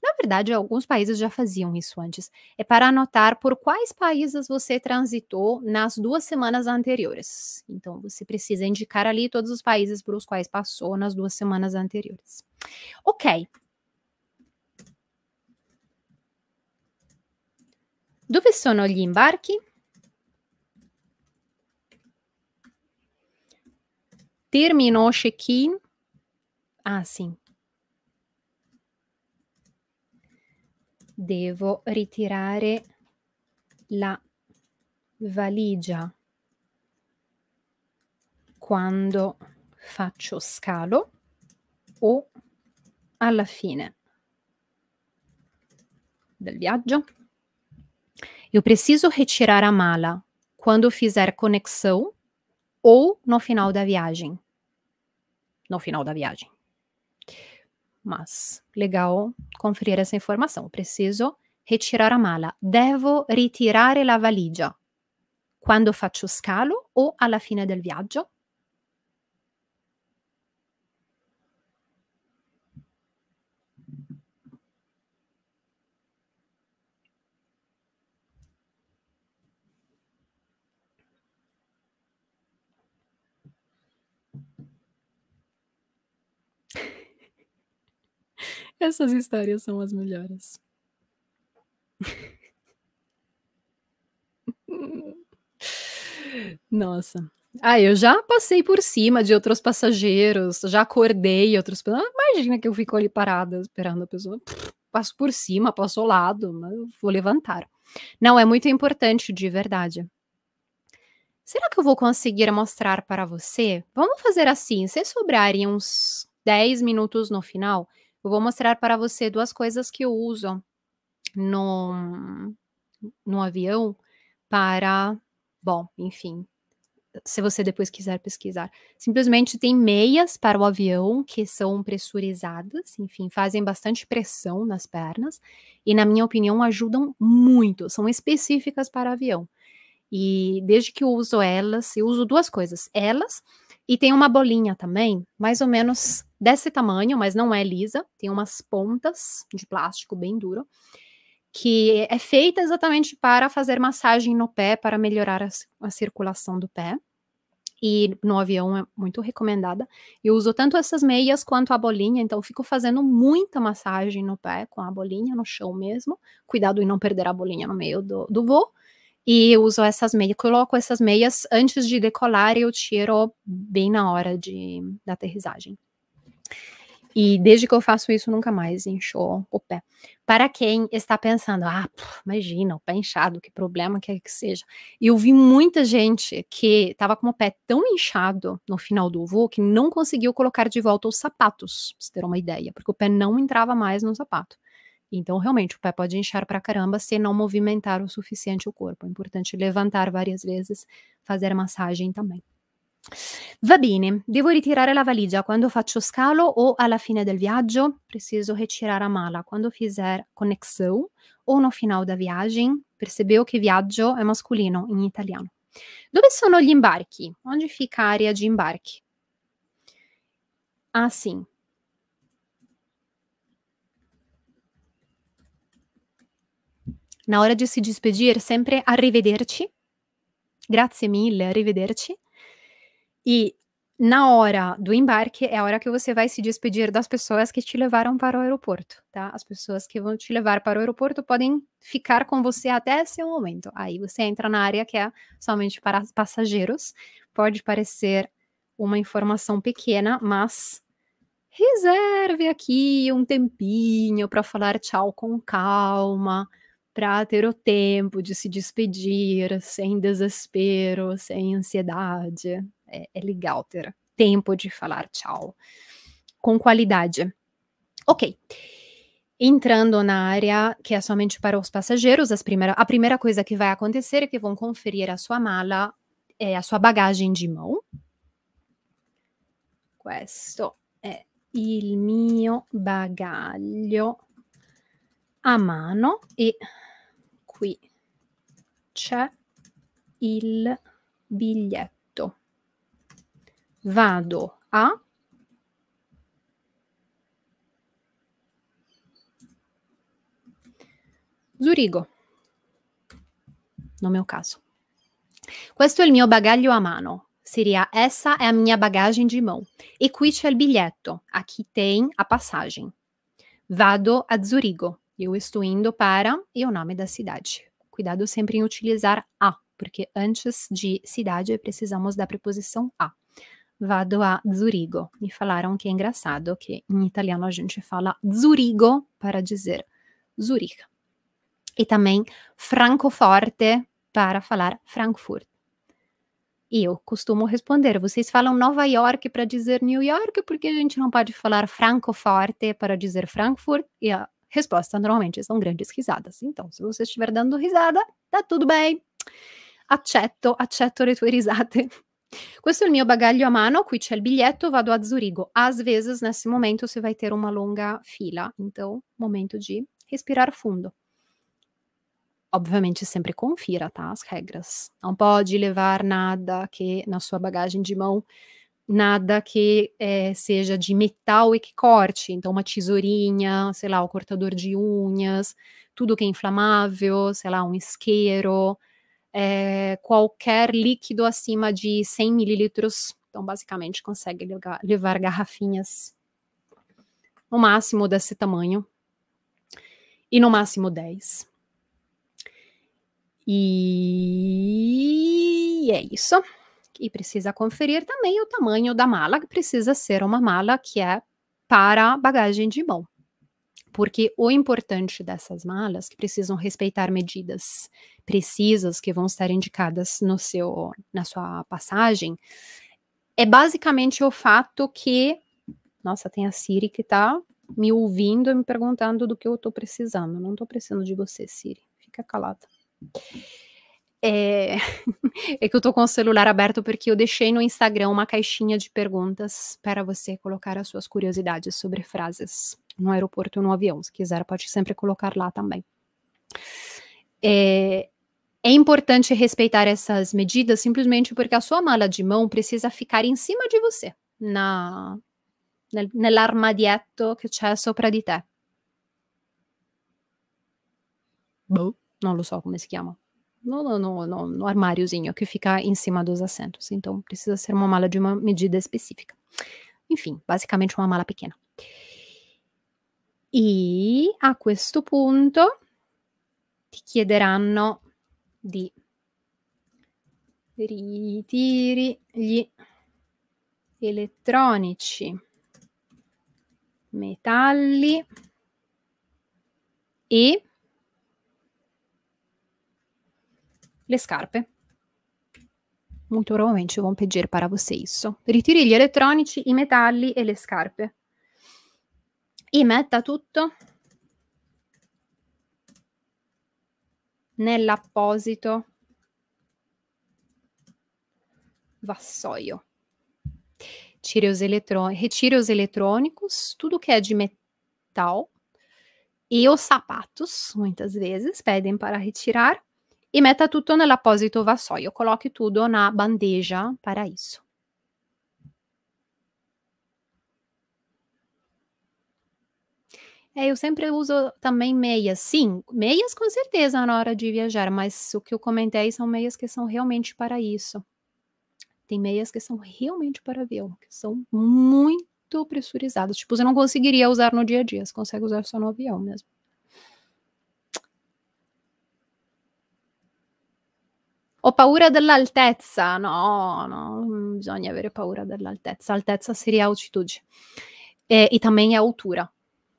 na verdade, alguns países já faziam isso antes. É para anotar por quais países você transitou nas duas semanas anteriores. Então, você precisa indicar ali todos os países para os quais passou nas duas semanas anteriores. Ok. Dove sono gli imbarchi? Terminou o check-in? Ah, sim. devo ritirare la valigia quando faccio scalo o alla fine del viaggio. Eu preciso retirar a mala quando fizer conexão ou no final da viagem. No final da viagem mas legal conferir essa informação. Preciso retirar a mala. Devo ritirare la valigia. Quando faccio scalo o alla fine del viaggio? Essas histórias são as melhores. Nossa. Ah, eu já passei por cima de outros passageiros, já acordei outros. Ah, imagina que eu fico ali parada esperando a pessoa. Passo por cima, passo ao lado, mas vou levantar. Não, é muito importante, de verdade. Será que eu vou conseguir mostrar para você? Vamos fazer assim: se sobrarem uns 10 minutos no final, eu vou mostrar para você duas coisas que eu uso no, no avião para, bom, enfim, se você depois quiser pesquisar. Simplesmente tem meias para o avião que são pressurizadas, enfim, fazem bastante pressão nas pernas e, na minha opinião, ajudam muito. São específicas para avião. E desde que eu uso elas, eu uso duas coisas: elas e tem uma bolinha também, mais ou menos desse tamanho, mas não é lisa, tem umas pontas de plástico bem duro, que é feita exatamente para fazer massagem no pé, para melhorar a, a circulação do pé. E no avião é muito recomendada. Eu uso tanto essas meias quanto a bolinha, então fico fazendo muita massagem no pé, com a bolinha no chão mesmo. Cuidado em não perder a bolinha no meio do, do voo. E uso essas meias, coloco essas meias antes de decolar e eu tiro bem na hora de, da aterrissagem. E desde que eu faço isso, nunca mais inchou o pé. Para quem está pensando, ah, pô, imagina, o pé inchado, que problema que é que seja. E eu vi muita gente que estava com o pé tão inchado no final do voo que não conseguiu colocar de volta os sapatos, para você ter uma ideia, porque o pé não entrava mais no sapato. Então, realmente, o pé pode inchar pra caramba se não movimentar o suficiente o corpo. É importante levantar várias vezes, fazer massagem também. Va bene, devo ritirare la valigia quando faccio scalo o alla fine del viaggio? Preciso retirar a mala quando fizer conexão ou no final da viagem? Percebeu que viaggio é masculino em italiano. Dove sono gli imbarchi? Onde fica a área de embarque? Ah, sim. na hora de se despedir, sempre arrivederci. Grazie mille, arrivederci. E na hora do embarque é a hora que você vai se despedir das pessoas que te levaram para o aeroporto, tá? As pessoas que vão te levar para o aeroporto podem ficar com você até esse momento. Aí você entra na área que é somente para passageiros. Pode parecer uma informação pequena, mas reserve aqui um tempinho para falar tchau com calma para ter o tempo de se despedir sem desespero, sem ansiedade. É, é legal ter tempo de falar tchau com qualidade. Ok. Entrando na área que é somente para os passageiros, primeira, a primeira coisa que vai acontecer é que vão conferir a sua mala, é, a sua bagagem de mão. Questo é il mio bagaglio a mano e qui c'è il biglietto. Vado a Zurigo. Nome o caso. Questo è il mio bagaglio a mano. Seria essa é a minha bagagem de mão. E qui c'è il biglietto. Aqui tem a passagem. Vado a Zurigo. Eu estou indo para e o nome da cidade. Cuidado sempre em utilizar a, porque antes de cidade precisamos da preposição a. Vado a Zurigo. Me falaram que é engraçado que em italiano a gente fala Zurigo para dizer Zurica. E também Francoforte para falar Frankfurt. E eu costumo responder: vocês falam Nova York para dizer New York, porque a gente não pode falar Francoforte para dizer Frankfurt, e a resposta normalmente são grandes risadas. Então, se você estiver dando risada, tá tudo bem. Accetto, accetto le tue risate. Questo è il mio bagaglio a mano, qui c'è il biglietto, vado a Zurigo. Às vezes, nesse momento, você vai ter uma longa fila. Então, momento de respirar fundo. Obviamente, sempre confira, tá? As regras. Não pode levar nada que na sua bagagem de mão nada que é, seja de metal e que corte. Então, uma tesourinha, sei lá, o um cortador de unhas, tudo que é inflamável, sei lá, um isqueiro, é, qualquer líquido acima de 100 mililitros. Então, basicamente, consegue levar, levar garrafinhas no máximo desse tamanho e no máximo 10. E é isso e precisa conferir também o tamanho da mala, que precisa ser uma mala que é para bagagem de mão. Porque o importante dessas malas que precisam respeitar medidas precisas que vão estar indicadas no seu na sua passagem é basicamente o fato que nossa, tem a Siri que está me ouvindo e me perguntando do que eu estou precisando. Não estou precisando de você, Siri. Fica calada. É... é, que eu tô com o celular aberto porque eu deixei no Instagram uma caixinha de perguntas para você colocar as suas curiosidades sobre frases no aeroporto ou no avião. Se quiser, pode sempre colocar lá também. É, é importante respeitar essas medidas simplesmente porque a sua mala de mão precisa ficar em cima de você, na, nell'armadietto que c'è sopra di te. Boh, non lo so come si chiama. no, no, no, no armáriozinho que fica em cima dos assentos. Então, precisa ser uma mala de uma medida específica. Enfim, basicamente uma mala pequena. E a questo punto ti chiederanno di ritiri gli elettronici, metalli e Le scarpe. Molto probabilmente vão peggiorare para você isso. Ritiri gli elettronici, i metalli e le scarpe. E metta tutto nell'apposito vassoio. Retire os eletrônicos, eh, tudo que é de metal e os sapatos, muitas vezes, pedem para retirar e meta metta tutto nell'apposito vassoio, coloco tudo na bandeja para isso. É, eh, eu sempre uso também meias. Sim, meias com certeza na hora de viajar, mas o que eu comentei são meias que são realmente para isso. Tem meias que são realmente para avião, que são muito pressurizadas. Tipo, você não conseguiria usar no dia a dia, você consegue usar só no avião mesmo. ho paura dell'altezza. No, no, non bisogna avere paura dell'altezza. Altezza seria altitude. É, e também a altura,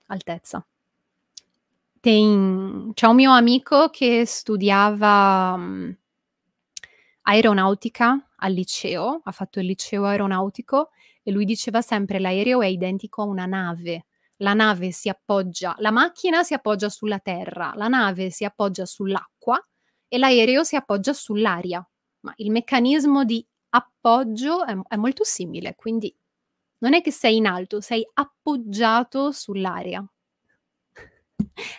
altezza. Tem, c'è un mio amico che studiava um, aeronautica al liceo, ha fatto il liceo aeronautico e lui diceva sempre l'aereo è identico a una nave. La nave si appoggia, la macchina si appoggia sulla terra, la nave si appoggia sull'acqua e l'aereo si appoggia sull'aria, ma il meccanismo di appoggio è, è molto simile, quindi non è che sei in alto, sei appoggiato sull'aria.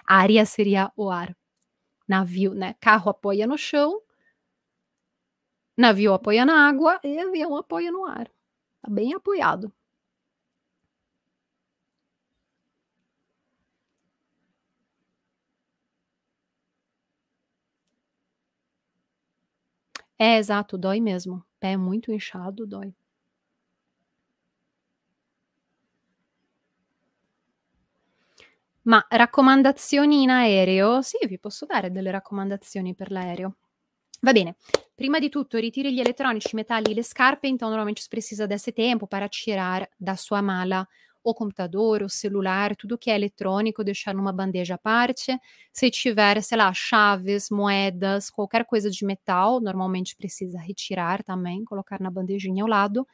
Aria seria o ar. Navio, né? Carro apoia no chão, navio apoia na água e avião apoia no ar. Tá bem apoiado. É, exato, dói mesmo. Pé muito inchado, dói. Ma raccomandazioni in aereo? Sì, vi posso dare delle raccomandazioni per l'aereo. Va bene, prima di tutto ritiri gli eletrônicos, metalli e le scarpe, então normalmente precisa desse tempo per tirar da sua mala o computador, o celular, tudo que é eletrônico, deixar numa bandeja à parte. Se tiver, sei lá, chaves, moedas, qualquer coisa de metal, normalmente precisa retirar também, colocar na bandejinha ao lado.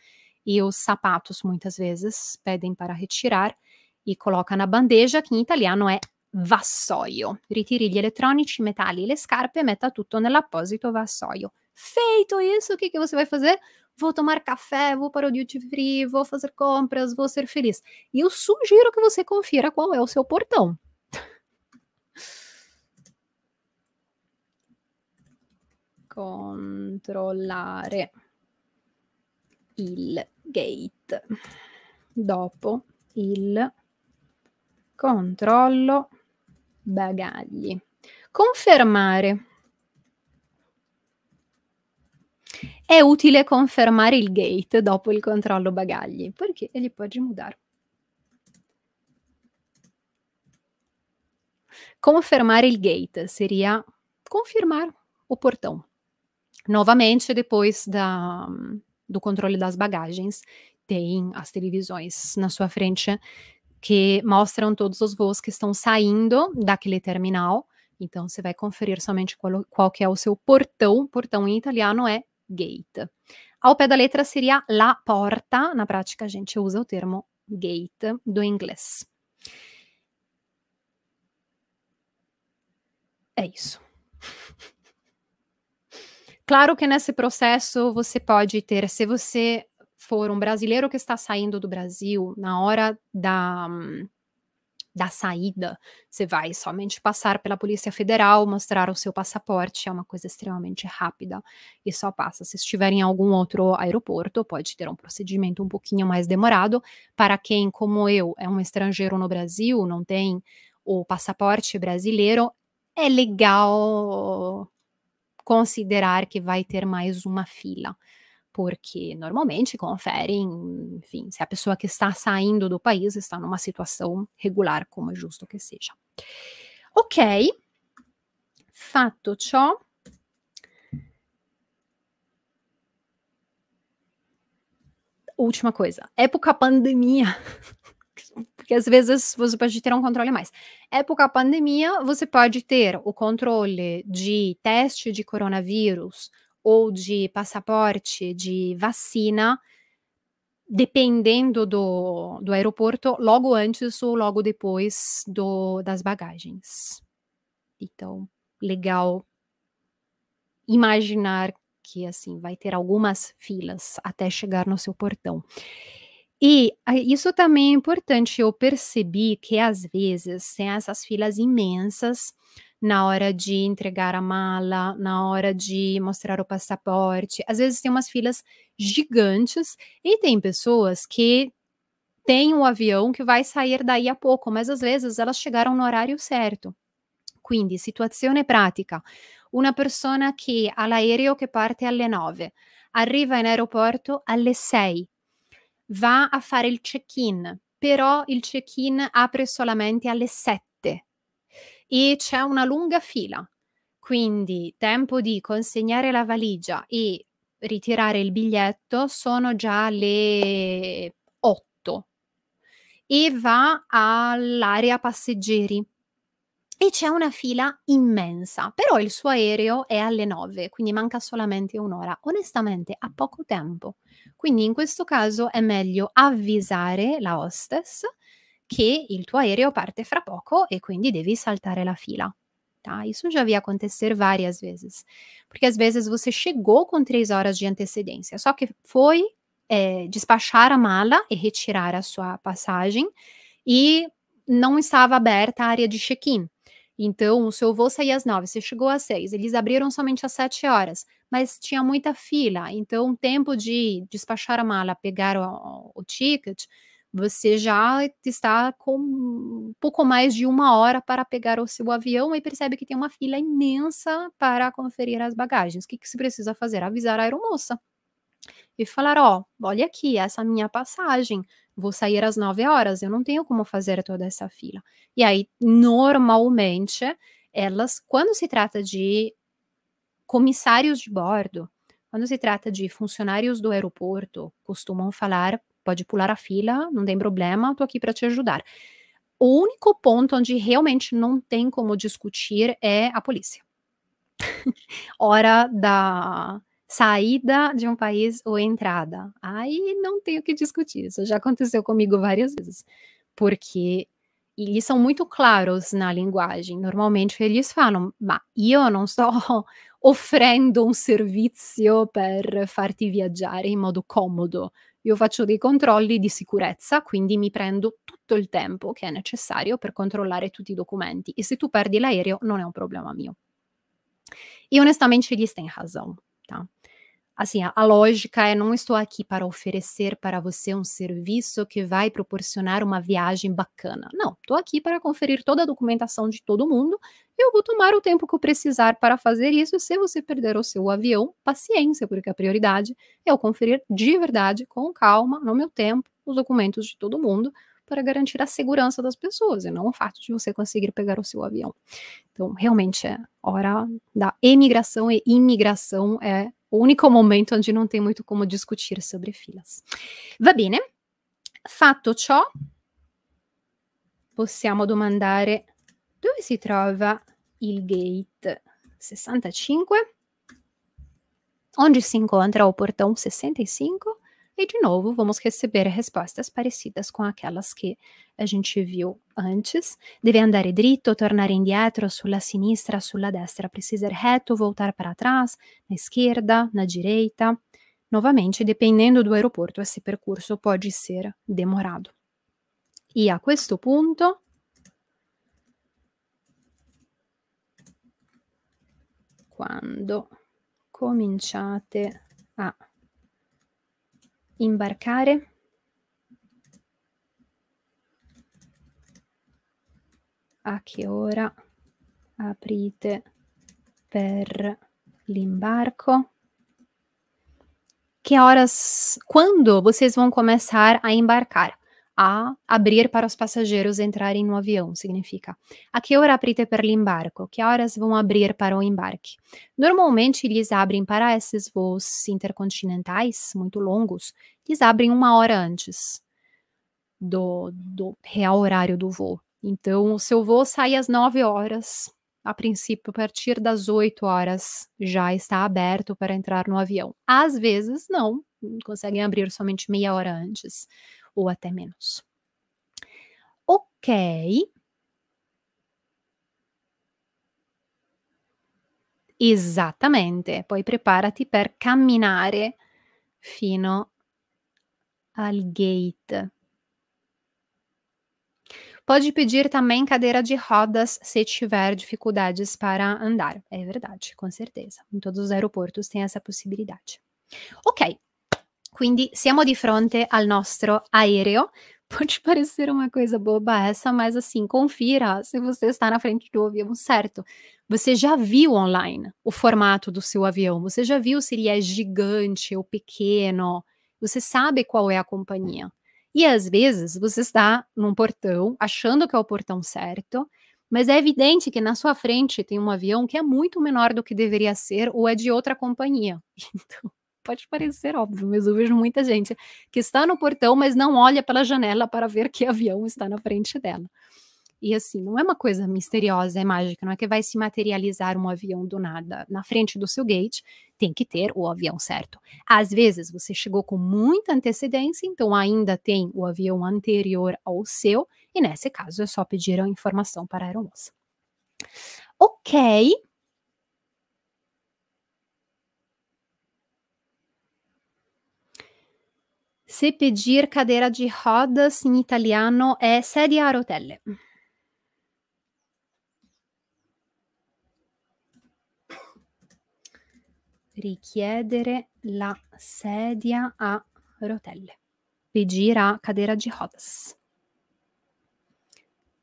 E os sapatos, muitas vezes, pedem para retirar e coloca na bandeja, que em italiano é vassoio. Ritiri gli elettronici, metalli e le scarpe, metta tutto nell'apposito vassoio. Feito isso, o que, que você vai fazer? Vou tomar café, vou para o duty free, vou fazer compras, vou ser feliz. E eu sugiro que você confira qual é o seu portão. controlare il gate. Dopo il controllo bagagli. Confermare È utile confermare il gate dopo il controllo bagagli, porque gli pode mudar. Confirmar il gate seria confirmar o portão. Novamente, depois da, do controle das bagagens, tem as televisões na sua frente que mostram todos os voos que estão saindo daquele terminal. Então, você vai conferir somente qual, qual que é o seu portão. Portão em italiano é gate. Ao pé da letra seria la porta, na prática a gente usa o termo gate do inglês. É isso. Claro que nesse processo você pode ter, se você for um brasileiro que está saindo do Brasil, na hora da hum, da saída. Você vai somente passar pela Polícia Federal, mostrar o seu passaporte, é uma coisa extremamente rápida e só passa. Se estiver em algum outro aeroporto, pode ter um procedimento um pouquinho mais demorado. Para quem, como eu, é um estrangeiro no Brasil, não tem o passaporte brasileiro, é legal considerar que vai ter mais uma fila porque normalmente conferem, enfim, se a pessoa que está saindo do país está numa situação regular, como é justo que seja. Ok, fatto ciò, última coisa, época pandemia. Porque às vezes você pode ter um controle mais. Época pandemia, você pode ter o controle de teste de coronavírus ou de passaporte, de vacina, dependendo do, do aeroporto, logo antes ou logo depois do, das bagagens. Então, legal imaginar que assim vai ter algumas filas até chegar no seu portão. E ah, isso também é importante, eu percebi que às vezes tem essas filas imensas na hora de entregar a mala, na hora de mostrar o passaporte. Às vezes tem umas filas gigantes e tem pessoas que têm um avião que vai sair daí a pouco, mas às vezes elas chegaram no horário certo. Quindi, situazione pratica. Una persona che ha l'aereo che parte alle 9, arriva in aeroporto alle 6, va a fare il check-in, però il check-in apre solamente alle 7 e c'è una lunga fila. Quindi tempo di consegnare la valigia e ritirare il biglietto sono già le 8 e va all'area passeggeri e c'è una fila immensa, però il suo aereo è alle 9, quindi manca solamente un'ora. Onestamente ha poco tempo, quindi in questo caso è meglio avvisare la hostess che il tuo aereo parte fra poco e quindi devi saltare la fila. Tá? Isso já vi acontecer várias vezes. Porque às vezes você chegou com três horas de antecedência, só que foi é, despachar a mala e retirar a sua passagem e não estava aberta a área de check-in. Então, o seu voo saía às nove, você chegou às seis, eles abriram somente às sete horas, mas tinha muita fila, então o tempo de despachar a mala, pegar o, o ticket, você já está com um pouco mais de uma hora para pegar o seu avião e percebe que tem uma fila imensa para conferir as bagagens. O que, que se precisa fazer? Avisar a aeromoça e falar: ó, oh, olha aqui, essa é minha passagem, vou sair às 9 horas, eu não tenho como fazer toda essa fila. E aí, normalmente, elas, quando se trata de comissários de bordo, quando se trata de funcionários do aeroporto, costumam falar pode pular a fila, não tem problema, estou aqui para te ajudar. O único ponto onde realmente não tem como discutir é a polícia. Hora da saída de um país ou entrada. Aí não tem o que discutir. Isso já aconteceu comigo várias vezes. Porque eles são muito claros na linguagem. Normalmente eles falam: "Mas eu não estou offrendo um serviço para farti te viaggiare modo cômodo. Io faccio dei controlli di sicurezza, quindi mi prendo tutto il tempo che è necessario per controllare tutti i documenti e se tu perdi l'aereo non è un problema mio. I onestamente gli stai in casa. Tá? assim, a, a, lógica é não estou aqui para oferecer para você um serviço que vai proporcionar uma viagem bacana. Não, estou aqui para conferir toda a documentação de todo mundo. Eu vou tomar o tempo que eu precisar para fazer isso. Se você perder o seu avião, paciência, porque a prioridade é eu conferir de verdade, com calma, no meu tempo, os documentos de todo mundo para garantir a segurança das pessoas, e não o fato de você conseguir pegar o seu avião. Então, realmente é hora da emigração e imigração é o único momento onde não tem muito como discutir sobre filas. Va bene. Né? Fatto ciò, possiamo domandare dove si trova il gate 65? Onde se encontra o portão 65? E de novo, vamos receber respostas parecidas com aquelas que a gente viu antes. Deve andare dritto, tornar indietro, sulla sinistra, sulla destra. Precisa ir reto, voltar para trás, na esquerda, na direita. Novamente, dependendo do aeroporto, esse percurso pode ser demorado. E a questo punto, quando cominciate a imbarcare a che ora aprite per l'imbarco? Que horas, quando vocês vão começar a embarcar? a abrir para os passageiros entrarem no avião, significa a que hora aprite per l'imbarco, que horas vão abrir para o embarque. Normalmente eles abrem para esses voos intercontinentais muito longos, eles abrem uma hora antes do, do real horário do voo. Então, o seu voo sai às 9 horas, a princípio, a partir das 8 horas já está aberto para entrar no avião. Às vezes, não, conseguem abrir somente meia hora antes ou até menos. Ok. Esattamente, poi preparati per camminare fino al gate. Pode pedir também cadeira de rodas se tiver dificuldades para andar. É verdade, com certeza. Em todos os aeroportos tem essa possibilidade. Ok, Quindi siamo di fronte al nostro aereo. Pode parecer uma coisa boba essa, mas assim, confira se você está na frente do avião certo. Você já viu online o formato do seu avião? Você já viu se ele é gigante ou pequeno? Você sabe qual é a companhia? E às vezes você está num portão, achando que é o portão certo, mas é evidente que na sua frente tem um avião que é muito menor do que deveria ser ou é de outra companhia. Então, pode parecer óbvio, mas eu vejo muita gente que está no portão, mas não olha pela janela para ver que avião está na frente dela. E assim, não é uma coisa misteriosa, é mágica, não é que vai se materializar um avião do nada na frente do seu gate, tem que ter o avião certo. Às vezes você chegou com muita antecedência, então ainda tem o avião anterior ao seu, e nesse caso é só pedir a informação para a aeromoça. Ok, Se pedir cadeira de rodas em italiano é sedia a rotelle. Richiedere la sedia a rotelle. Pedir a cadeira de rodas.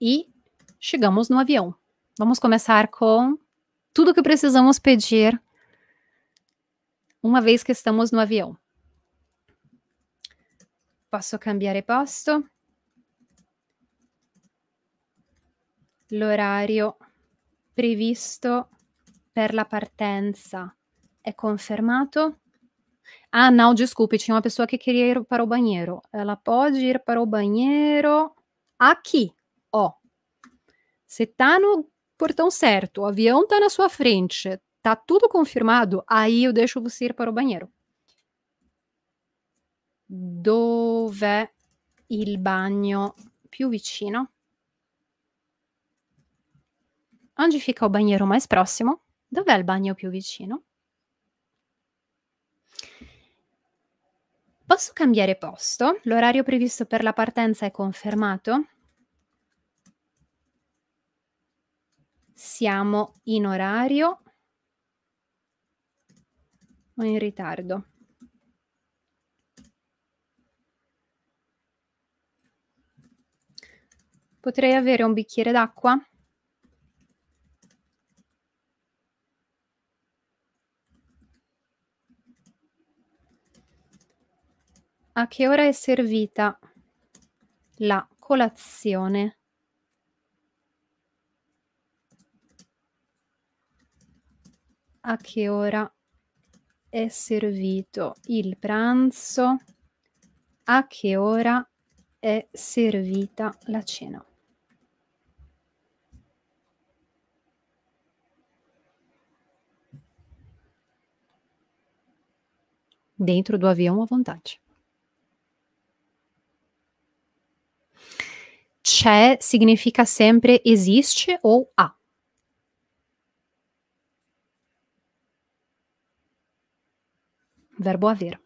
E chegamos no avião. Vamos começar com tudo que precisamos pedir uma vez que estamos no avião. Posso cambiare posto? L'orario previsto per la partenza è confermato? Ah, não, desculpe, tinha uma pessoa che queria ir para o banheiro. Ela pode ir para o banheiro aqui, ó. se tá no portão certo, o avião tá na sua frente, tá tudo confirmado, aí eu deixo você ir para o banheiro dov'è il bagno più vicino? Oggi fica o banheiro mais prossimo? Dov'è il bagno più vicino? Posso cambiare posto? L'orario previsto per la partenza è confermato? Siamo in orario o in ritardo? Potrei avere un bicchiere d'acqua? A che ora è servita la colazione? A che ora è servito il pranzo? A che ora è servita la cena? dentro do avião à vontade. C'è significa sempre existe ou há. Verbo haver.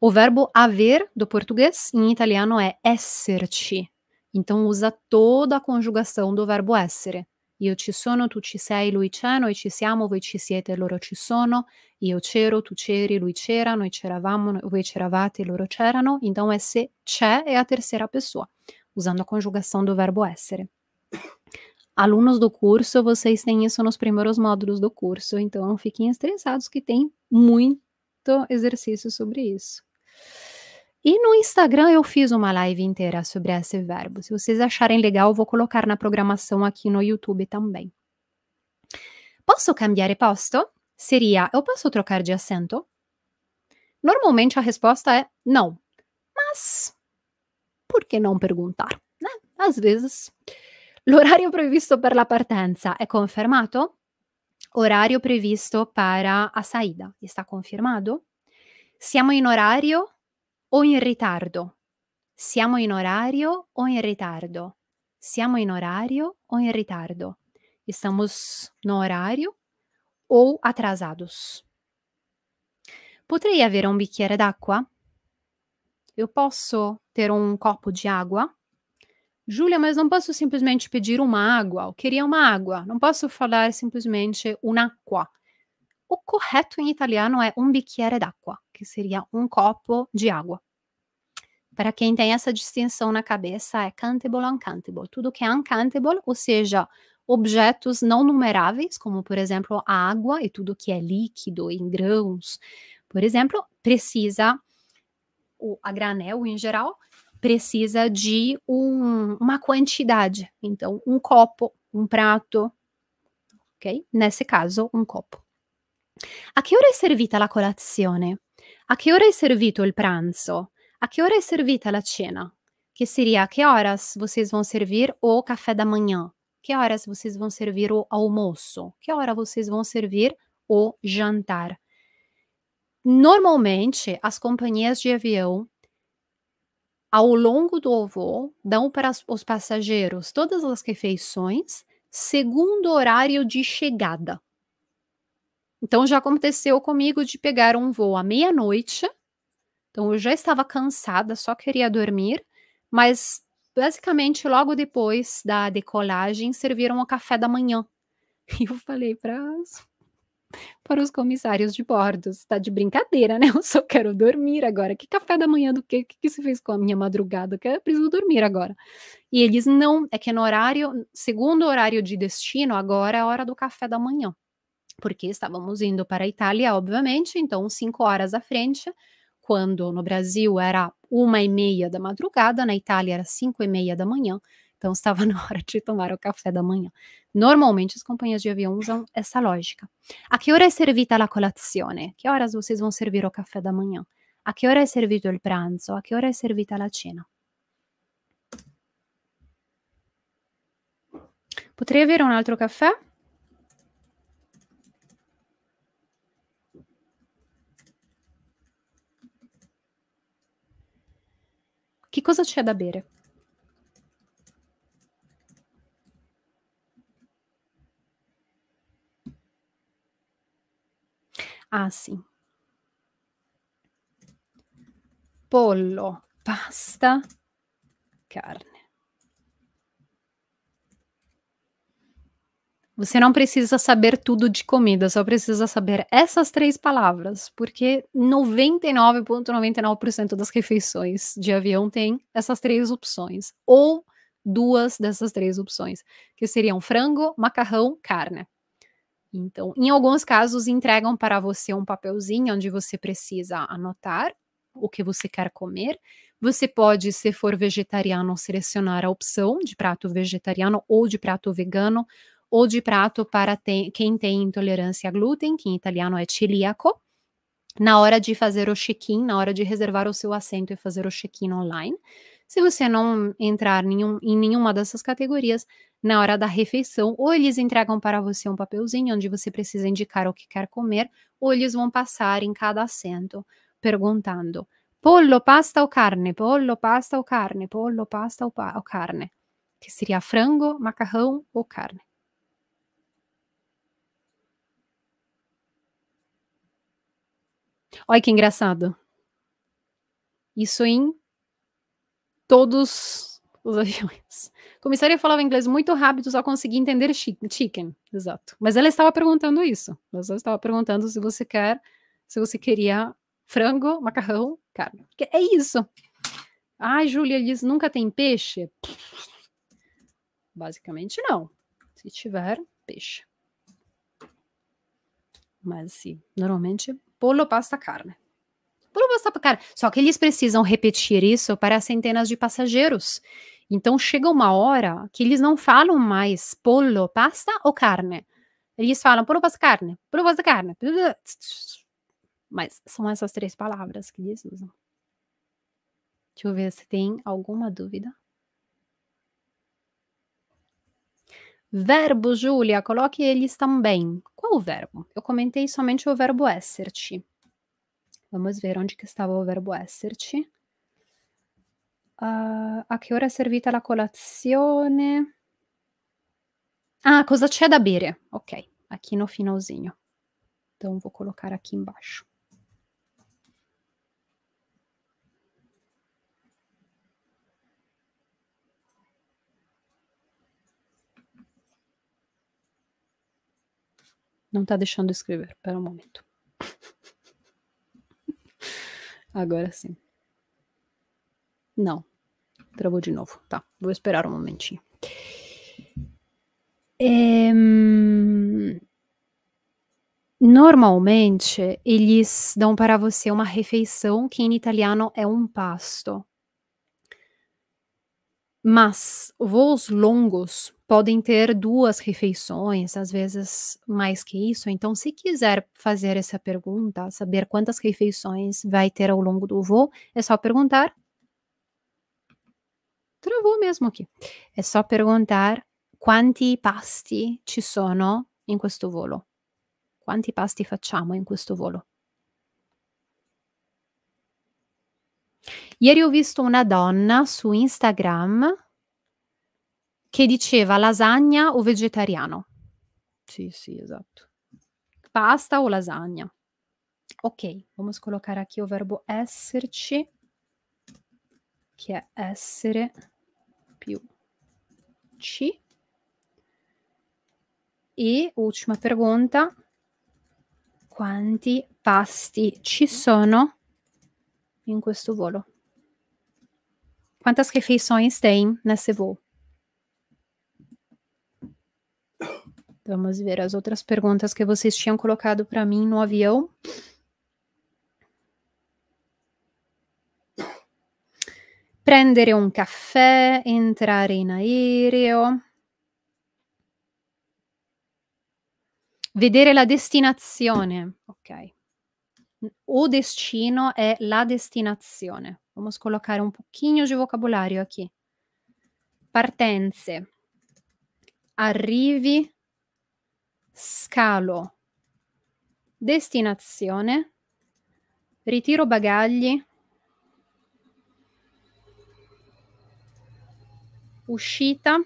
O verbo haver do português em italiano é esserci. Então usa toda a conjugação do verbo essere. Io ci sono, tu ci sei, lui c'è, noi ci siamo, voi ci siete, loro ci sono. Io c'ero, tu c'eri, lui c'era, noi c'eravamo, voi c'eravate, loro c'erano. Então, esse c'è é a terceira pessoa, usando a conjugação do verbo essere. Alunos do curso, vocês têm isso nos primeiros módulos do curso, então não fiquem estressados que tem muito exercício sobre isso. E no Instagram eu fiz uma live inteira sobre esse verbo. Se vocês acharem legal, vou colocar na programação aqui no YouTube também. Posso cambiare posto? Seria eu posso trocar de assento? Normalmente a resposta é não. Mas por que não perguntar? Né? Às vezes. L'orario previsto per la partenza è confermato? Horário previsto para a saída está confirmado? Siamo in orario o in ritardo. Siamo in horário ou em ritardo? Siamo in horário ou em ritardo? Estamos no horário ou atrasados? Potrei avere um bicchiere d'acqua? Eu posso ter um copo de água? Júlia, mas não posso simplesmente pedir uma água. Eu queria uma água. Não posso falar simplesmente un'acqua. O correto em italiano é um bicchiere d'acqua que seria um copo de água. Para quem tem essa distinção na cabeça, é countable, uncountable. Tudo que é uncountable, ou seja, objetos não numeráveis, como por exemplo a água e tudo que é líquido em grãos, por exemplo, precisa, o, a granel em geral, precisa de um, uma quantidade. Então, um copo, um prato, ok? Nesse caso, um copo. A que hora é servita a colazione? A che ora è servito il pranzo? A que hora é servida a cena? Que seria a que horas vocês vão servir o café da manhã? Que horas vocês vão servir o almoço? Que hora vocês vão servir o jantar? Normalmente, as companhias de avião, ao longo do voo, dão para os passageiros todas as refeições segundo o horário de chegada. Então já aconteceu comigo de pegar um voo à meia-noite. Então eu já estava cansada, só queria dormir, mas basicamente logo depois da decolagem serviram o café da manhã. E eu falei para para os comissários de bordo, está de brincadeira, né? Eu só quero dormir agora. Que café da manhã do quê? que, que se fez com a minha madrugada? Que eu preciso dormir agora. E eles não, é que no horário, segundo o horário de destino, agora é a hora do café da manhã porque estávamos indo para a Itália, obviamente, então cinco horas à frente, quando no Brasil era uma e meia da madrugada, na Itália era cinco e meia da manhã, então estava na hora de tomar o café da manhã. Normalmente as companhias de avião usam essa lógica. A que hora é servita la colazione? Que horas vocês vão servir o café da manhã? A que hora é servido o pranzo? A que hora é servita la cena? Potrei avere un altro caffè? Che cosa c'è da bere? Ah sì. Pollo, pasta, carne. Você não precisa saber tudo de comida, só precisa saber essas três palavras, porque 99,99% ,99 das refeições de avião tem essas três opções, ou duas dessas três opções, que seriam frango, macarrão, carne. Então, em alguns casos, entregam para você um papelzinho onde você precisa anotar o que você quer comer. Você pode, se for vegetariano, selecionar a opção de prato vegetariano ou de prato vegano ou de prato para quem tem intolerância a glúten, que em italiano é celíaco, na hora de fazer o check-in, na hora de reservar o seu assento e fazer o check-in online. Se você não entrar nenhum, em nenhuma dessas categorias, na hora da refeição, ou eles entregam para você um papelzinho onde você precisa indicar o que quer comer, ou eles vão passar em cada assento, perguntando: pollo, pasta ou carne? Pollo, pasta ou carne? Pollo, pasta ou, pa ou carne? Que seria frango, macarrão ou carne. Olha que engraçado. Isso em todos os aviões. A comissária falava inglês muito rápido, só conseguia entender chicken, exato. Mas ela estava perguntando isso. Ela só estava perguntando se você quer, se você queria frango, macarrão, carne. É isso. Ah, Júlia diz, nunca tem peixe? Basicamente não. Se tiver, peixe. Mas sim, normalmente polo pasta carne. polo pasta carne. Só que eles precisam repetir isso para centenas de passageiros. Então chega uma hora que eles não falam mais polo pasta ou carne. Eles falam polo pasta carne, polo pasta carne. Mas são essas três palavras que eles usam. Deixa eu ver se tem alguma dúvida. Verbo, Júlia, coloque eles também. o verbo? Eu comentei somente o verbo esserci. Vamos ver onde que estava o verbo esserci. Uh, a che ora è servita la colazione? Ah, cosa c'è da bere? Ok, aqui no finalzinho. Então vou colocar aqui embaixo. Não tá deixando escrever. Espera um momento. Agora sim. Não. Travou de novo. Tá. Vou esperar um momentinho. É... Normalmente, eles dão para você uma refeição que em italiano é um pasto. Mas voos longos podem ter duas refeições, às vezes mais que isso. Então, se quiser fazer essa pergunta, saber quantas refeições vai ter ao longo do voo, é só perguntar. Travou mesmo aqui. É só perguntar quanti pasti ci sono in questo volo. Quanti pasti facciamo in questo volo? Ieri ho visto una donna su Instagram che diceva lasagna o vegetariano. Sì, sì, esatto. Pasta o lasagna. Ok, vamos colocar aqui o verbo esserci, che è essere più ci. E ultima pergunta, quanti pasti ci sono in questo volo? Quantas refeições tem nesse voo? Vamos ver as outras perguntas que vocês tinham colocado para mim no avião. Prendere un um caffè, entrare in aereo. Vedere la destinazione. Ok. O destino è la destinazione. Vamos colocar um pouquinho di vocabolario aqui. Partenze. Arrivi scalo, destinazione, ritiro bagagli, uscita,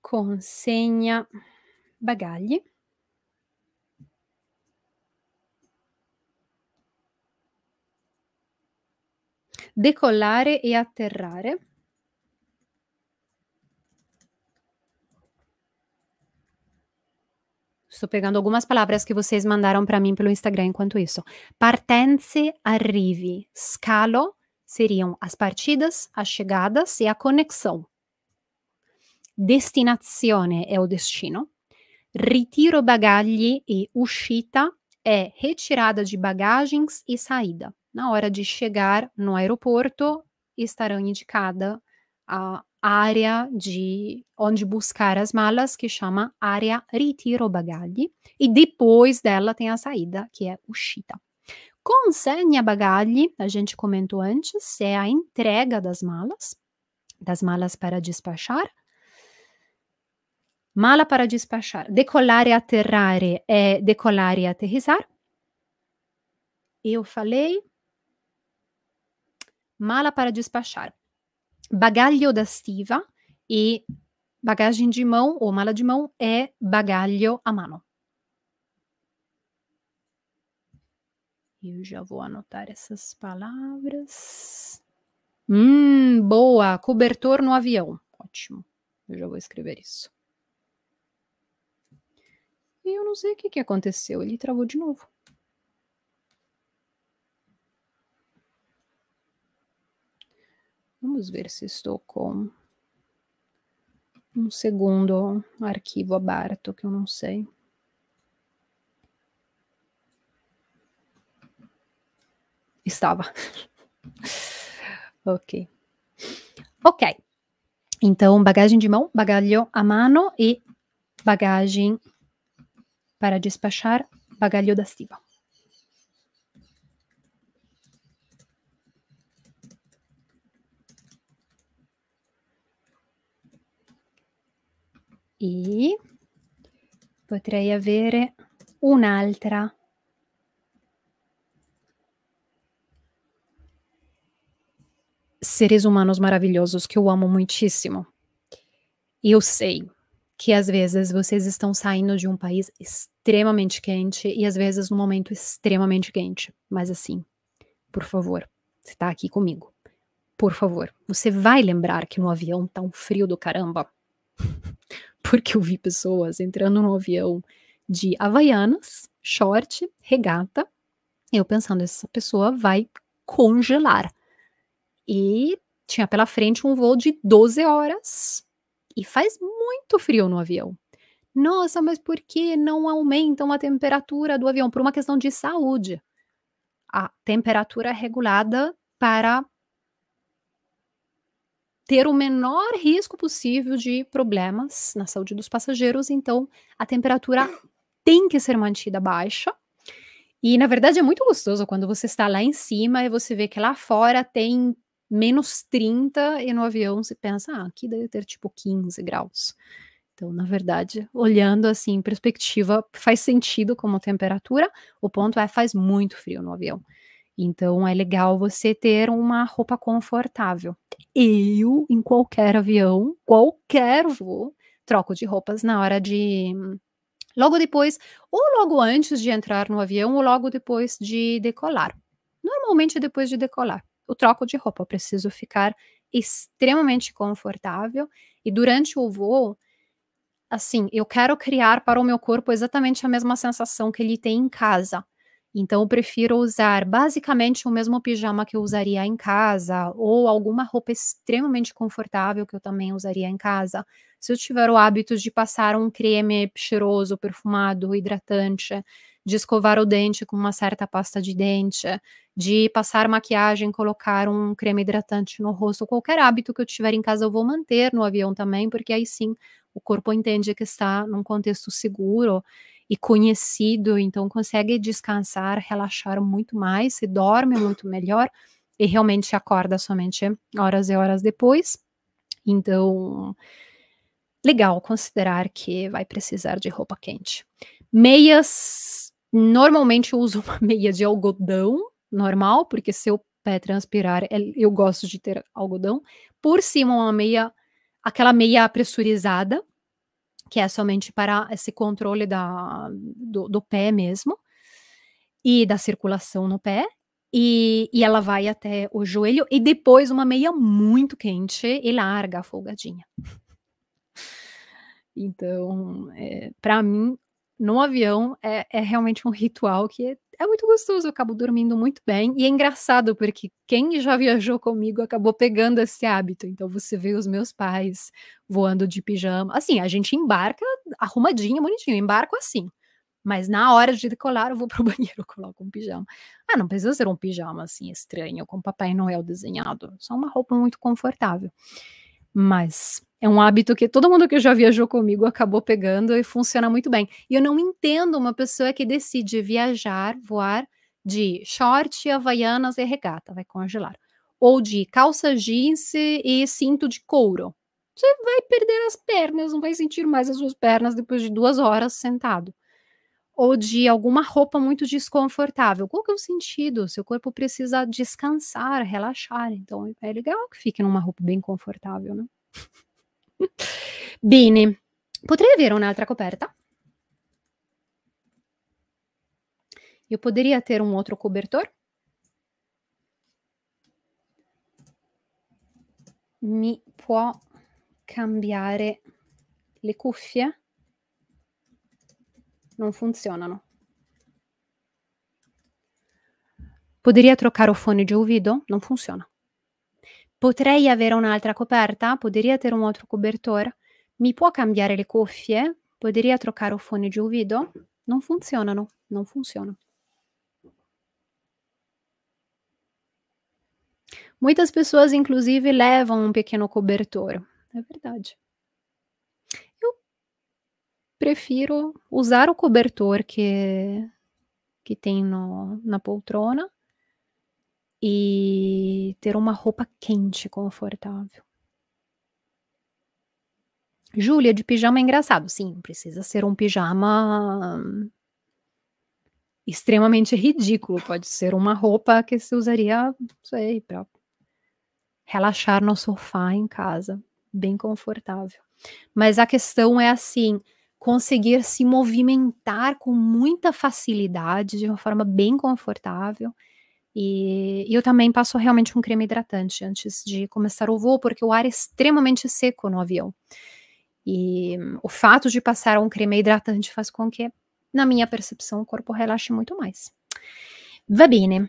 consegna bagagli. Decollare e atterrare. Estou pegando algumas palavras que vocês mandaram para mim pelo Instagram enquanto isso. Partenze, arrivi, scalo seriam as partidas, as chegadas e a conexão. Destinazione é o destino. Ritiro bagagli e uscita é retirada de bagagens e saída. Na hora de chegar no aeroporto, estarão indicadas a área de onde buscar as malas, que chama área Retiro Bagagli, e depois dela tem a saída, que é uscita. Consegna bagagli, a gente comentou antes, é a entrega das malas, das malas para despachar. Mala para despachar. Decolar e aterrar é decolar e aterrissar. Eu falei. Mala para despachar bagaglio da stiva e bagagem de mão ou mala de mão é bagaglio a mano. Eu já vou anotar essas palavras. Hum, boa! Cobertor no avião. Ótimo. Eu já vou escrever isso. E eu não sei o que, que aconteceu. Ele travou de novo. Vamos ver se estou com um segundo arquivo aberto que eu não sei. Estava. ok. Ok. Então, bagagem de mão, bagalho a mano e bagagem para despachar, bagalho da estiva. I potrei avere un'altra. Seres humanos maravilhosos que eu amo muitíssimo. E eu sei que às vezes vocês estão saindo de um país extremamente quente e às vezes num momento extremamente quente. Mas assim, por favor, você tá aqui comigo. Por favor, você vai lembrar que no avião tá um frio do caramba porque eu vi pessoas entrando no avião de havaianas, short, regata, eu pensando, essa pessoa vai congelar. E tinha pela frente um voo de 12 horas e faz muito frio no avião. Nossa, mas por que não aumentam a temperatura do avião? Por uma questão de saúde. A temperatura é regulada para ter o menor risco possível de problemas na saúde dos passageiros, então a temperatura tem que ser mantida baixa. E na verdade é muito gostoso quando você está lá em cima e você vê que lá fora tem menos 30 e no avião você pensa, ah, aqui deve ter tipo 15 graus. Então, na verdade, olhando assim em perspectiva, faz sentido como temperatura. O ponto é faz muito frio no avião. Então é legal você ter uma roupa confortável. Eu, em qualquer avião, qualquer voo, troco de roupas na hora de. Hum, logo depois, ou logo antes de entrar no avião, ou logo depois de decolar. Normalmente depois de decolar. Eu troco de roupa, eu preciso ficar extremamente confortável. E durante o voo, assim, eu quero criar para o meu corpo exatamente a mesma sensação que ele tem em casa. Então, eu prefiro usar basicamente o mesmo pijama que eu usaria em casa, ou alguma roupa extremamente confortável que eu também usaria em casa. Se eu tiver o hábito de passar um creme cheiroso, perfumado, hidratante, de escovar o dente com uma certa pasta de dente, de passar maquiagem, colocar um creme hidratante no rosto, qualquer hábito que eu tiver em casa, eu vou manter no avião também, porque aí sim o corpo entende que está num contexto seguro e conhecido, então consegue descansar, relaxar muito mais, se dorme muito melhor e realmente acorda somente horas e horas depois. Então, legal considerar que vai precisar de roupa quente. Meias, normalmente eu uso uma meia de algodão normal, porque se eu pé transpirar, é, eu gosto de ter algodão. Por cima, uma meia, aquela meia pressurizada, que é somente para esse controle da, do, do pé mesmo e da circulação no pé. E, e, ela vai até o joelho e depois uma meia muito quente e larga, folgadinha. Então, é, para mim, no avião é, é, realmente um ritual que é muito gostoso, eu acabo dormindo muito bem. E é engraçado, porque quem já viajou comigo acabou pegando esse hábito. Então você vê os meus pais voando de pijama. Assim, a gente embarca arrumadinho, bonitinho, embarco assim. Mas na hora de decolar, eu vou pro banheiro, coloco um pijama. Ah, não precisa ser um pijama assim estranho, com Papai Noel desenhado. Só uma roupa muito confortável mas é um hábito que todo mundo que já viajou comigo acabou pegando e funciona muito bem. E eu não entendo uma pessoa que decide viajar, voar de short, havaianas e regata, vai congelar. Ou de calça jeans e cinto de couro. Você vai perder as pernas, não vai sentir mais as suas pernas depois de duas horas sentado ou de alguma roupa muito desconfortável. Qual que é o sentido? Seu corpo precisa descansar, relaxar. Então é legal que fique numa roupa bem confortável, né? Bene, haver uma un'altra coperta? Eu poderia ter um outro cobertor? Mi può cambiare le cuffie? non funzionano. Poderia trocar o fone de ouvido? Non funziona. Potrei avere un'altra coperta? Poderia ter um altro cobertor? Mi può cambiare le cuffie? Poderia trocar o fone de ouvido? Non funzionano, non funzionano. Muitas pessoas, inclusive, levam um pequeno cobertor. É verdade. prefiro usar o cobertor que, que tem no, na poltrona e ter uma roupa quente, confortável. Júlia, de pijama é engraçado. Sim, precisa ser um pijama extremamente ridículo. Pode ser uma roupa que se usaria, não sei, para relaxar no sofá em casa, bem confortável. Mas a questão é assim: conseguir se movimentar com muita facilidade, de uma forma bem confortável. E eu também passo realmente um creme hidratante antes de começar o voo, porque o ar é extremamente seco no avião. E o fato de passar um creme hidratante faz com que, na minha percepção, o corpo relaxe muito mais. Va bene.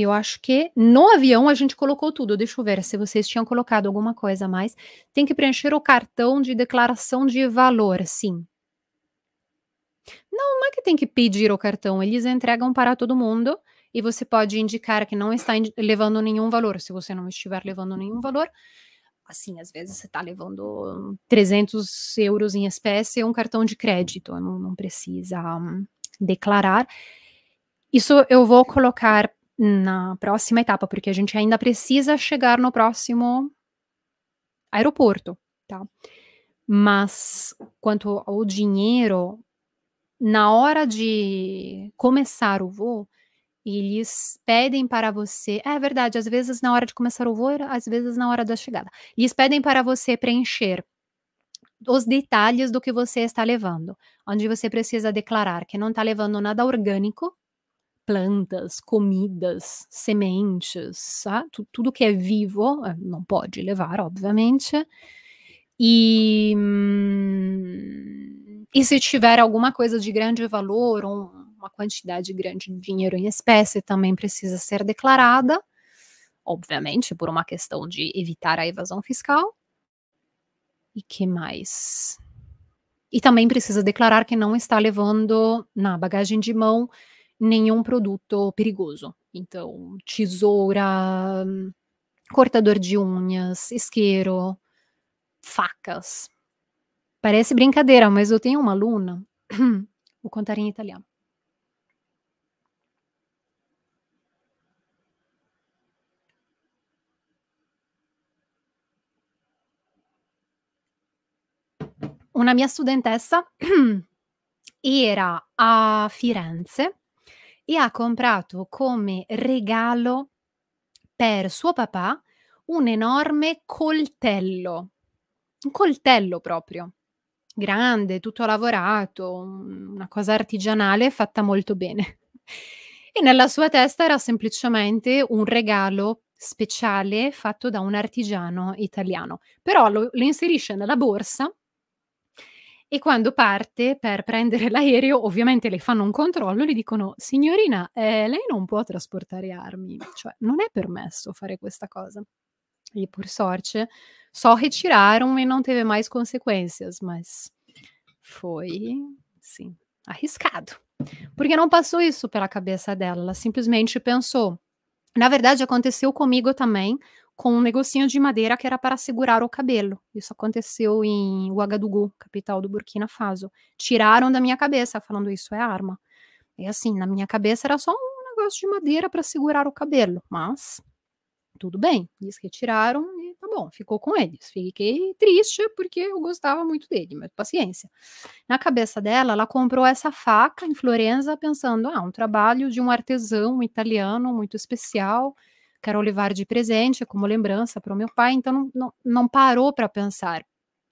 Eu acho que no avião a gente colocou tudo. Deixa eu ver se vocês tinham colocado alguma coisa a mais. Tem que preencher o cartão de declaração de valor, sim. Não, não é que tem que pedir o cartão, eles entregam para todo mundo e você pode indicar que não está levando nenhum valor. Se você não estiver levando nenhum valor, assim, às vezes você está levando 300 euros em espécie e um cartão de crédito, não, não precisa um, declarar. Isso eu vou colocar na próxima etapa, porque a gente ainda precisa chegar no próximo aeroporto, tá? Mas quanto ao dinheiro, na hora de começar o voo, eles pedem para você. É verdade, às vezes na hora de começar o voo, às vezes na hora da chegada. Eles pedem para você preencher os detalhes do que você está levando, onde você precisa declarar que não está levando nada orgânico, plantas, comidas, sementes, tá? tudo que é vivo eh, não pode levar, obviamente. E, hum, e se tiver alguma coisa de grande valor, uma quantidade grande de dinheiro em espécie, também precisa ser declarada, obviamente, por uma questão de evitar a evasão fiscal. E que mais? E também precisa declarar que não está levando na bagagem de mão nenhum produto perigoso. Então, tesoura, cortador de unhas, isqueiro, facas. Parece brincadeira, mas eu tenho uma aluna. Vou contar em italiano. Una mia studentessa era a Firenze e ha comprato come regalo per suo papà un enorme coltello, un coltello proprio, grande, tutto lavorato, una cosa artigianale fatta molto bene. E nella sua testa era semplicemente un regalo speciale fatto da un artigiano italiano, però lo, lo inserisce nella borsa e quando parte per prendere l'aereo, ovviamente le fanno un controllo e lhe dicono: Signorina, eh, lei non può trasportare armi, cioè non è permesso fare questa cosa. E por sorte, só retiraram e não teve mais consequências, mas foi, arriscado. Porque não passou isso pela cabeça dela, ela simplesmente pensou. Na verdade, aconteceu comigo também, com um negocinho de madeira que era para segurar o cabelo. Isso aconteceu em Ouagadougou, capital do Burkina Faso. Tiraram da minha cabeça, falando isso é arma. E é assim, na minha cabeça era só um negócio de madeira para segurar o cabelo, mas tudo bem, eles retiraram e tá bom, ficou com eles. Fiquei triste porque eu gostava muito dele, mas paciência. Na cabeça dela, ela comprou essa faca em Florença pensando, ah, um trabalho de um artesão italiano muito especial, Quero levar de presente é como lembrança para o meu pai, então não, não, não parou para pensar.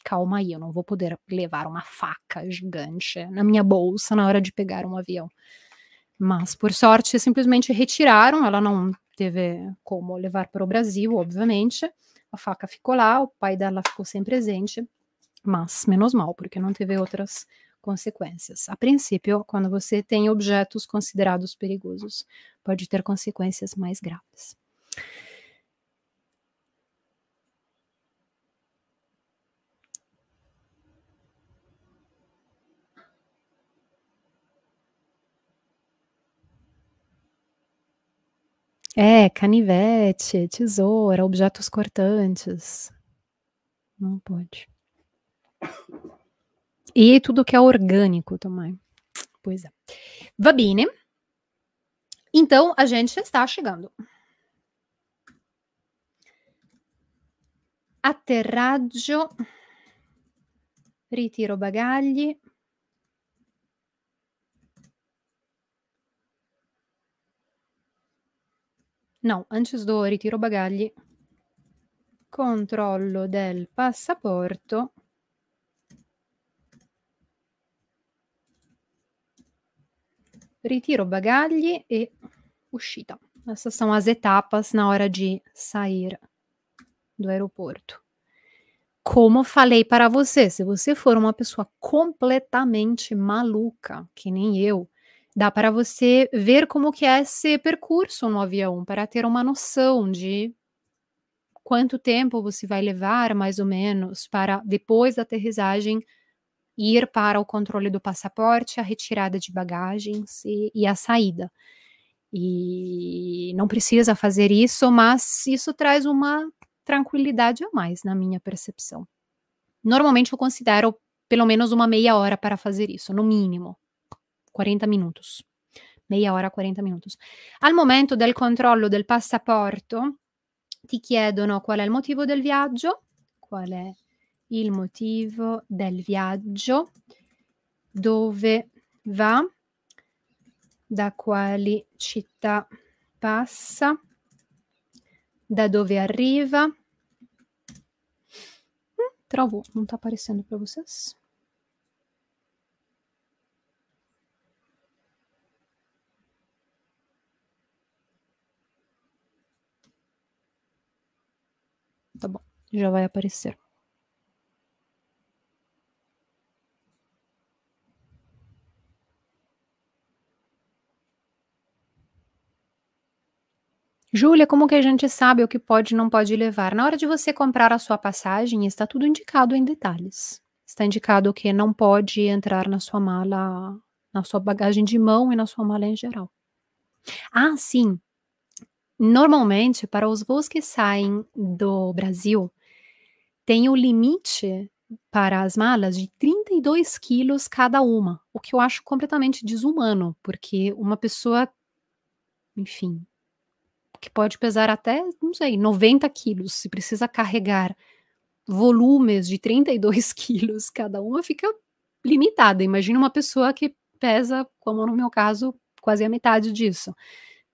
Calma aí, eu não vou poder levar uma faca gigante na minha bolsa na hora de pegar um avião. Mas, por sorte, simplesmente retiraram. Ela não teve como levar para o Brasil, obviamente. A faca ficou lá, o pai dela ficou sem presente. Mas, menos mal, porque não teve outras consequências. A princípio, quando você tem objetos considerados perigosos, pode ter consequências mais graves. É, canivete, tesoura, objetos cortantes. Não pode. E tudo que é orgânico também. Pois é. Va bene. Então, a gente está chegando. atterraggio, ritiro bagagli, no, anche ritiro bagagli, controllo del passaporto, ritiro bagagli e uscita. Essa são as etapas na hora de sair. do aeroporto. Como falei para você, se você for uma pessoa completamente maluca, que nem eu, dá para você ver como que é esse percurso no avião, para ter uma noção de quanto tempo você vai levar, mais ou menos, para depois da aterrissagem ir para o controle do passaporte, a retirada de bagagens e, e a saída. E não precisa fazer isso, mas isso traz uma tranquilidade a mais, na minha percepção. Normalmente eu considero pelo menos uma meia hora para fazer isso, no mínimo. 40 minutos. Meia hora, 40 minuti. Al momento del controllo del passaporto ti chiedono qual è il motivo del viaggio, qual è il motivo del viaggio, dove va, da quali città passa, da dove arriva, Travou, não tá aparecendo para vocês? Tá bom, já vai aparecer. Júlia, como que a gente sabe o que pode e não pode levar? Na hora de você comprar a sua passagem, está tudo indicado em detalhes. Está indicado o que não pode entrar na sua mala, na sua bagagem de mão e na sua mala em geral. Ah, sim. Normalmente, para os voos que saem do Brasil, tem o limite para as malas de 32 quilos cada uma, o que eu acho completamente desumano, porque uma pessoa, enfim, que pode pesar até, não sei, 90 quilos, se precisa carregar volumes de 32 quilos cada uma, fica limitada. Imagina uma pessoa que pesa, como no meu caso, quase a metade disso.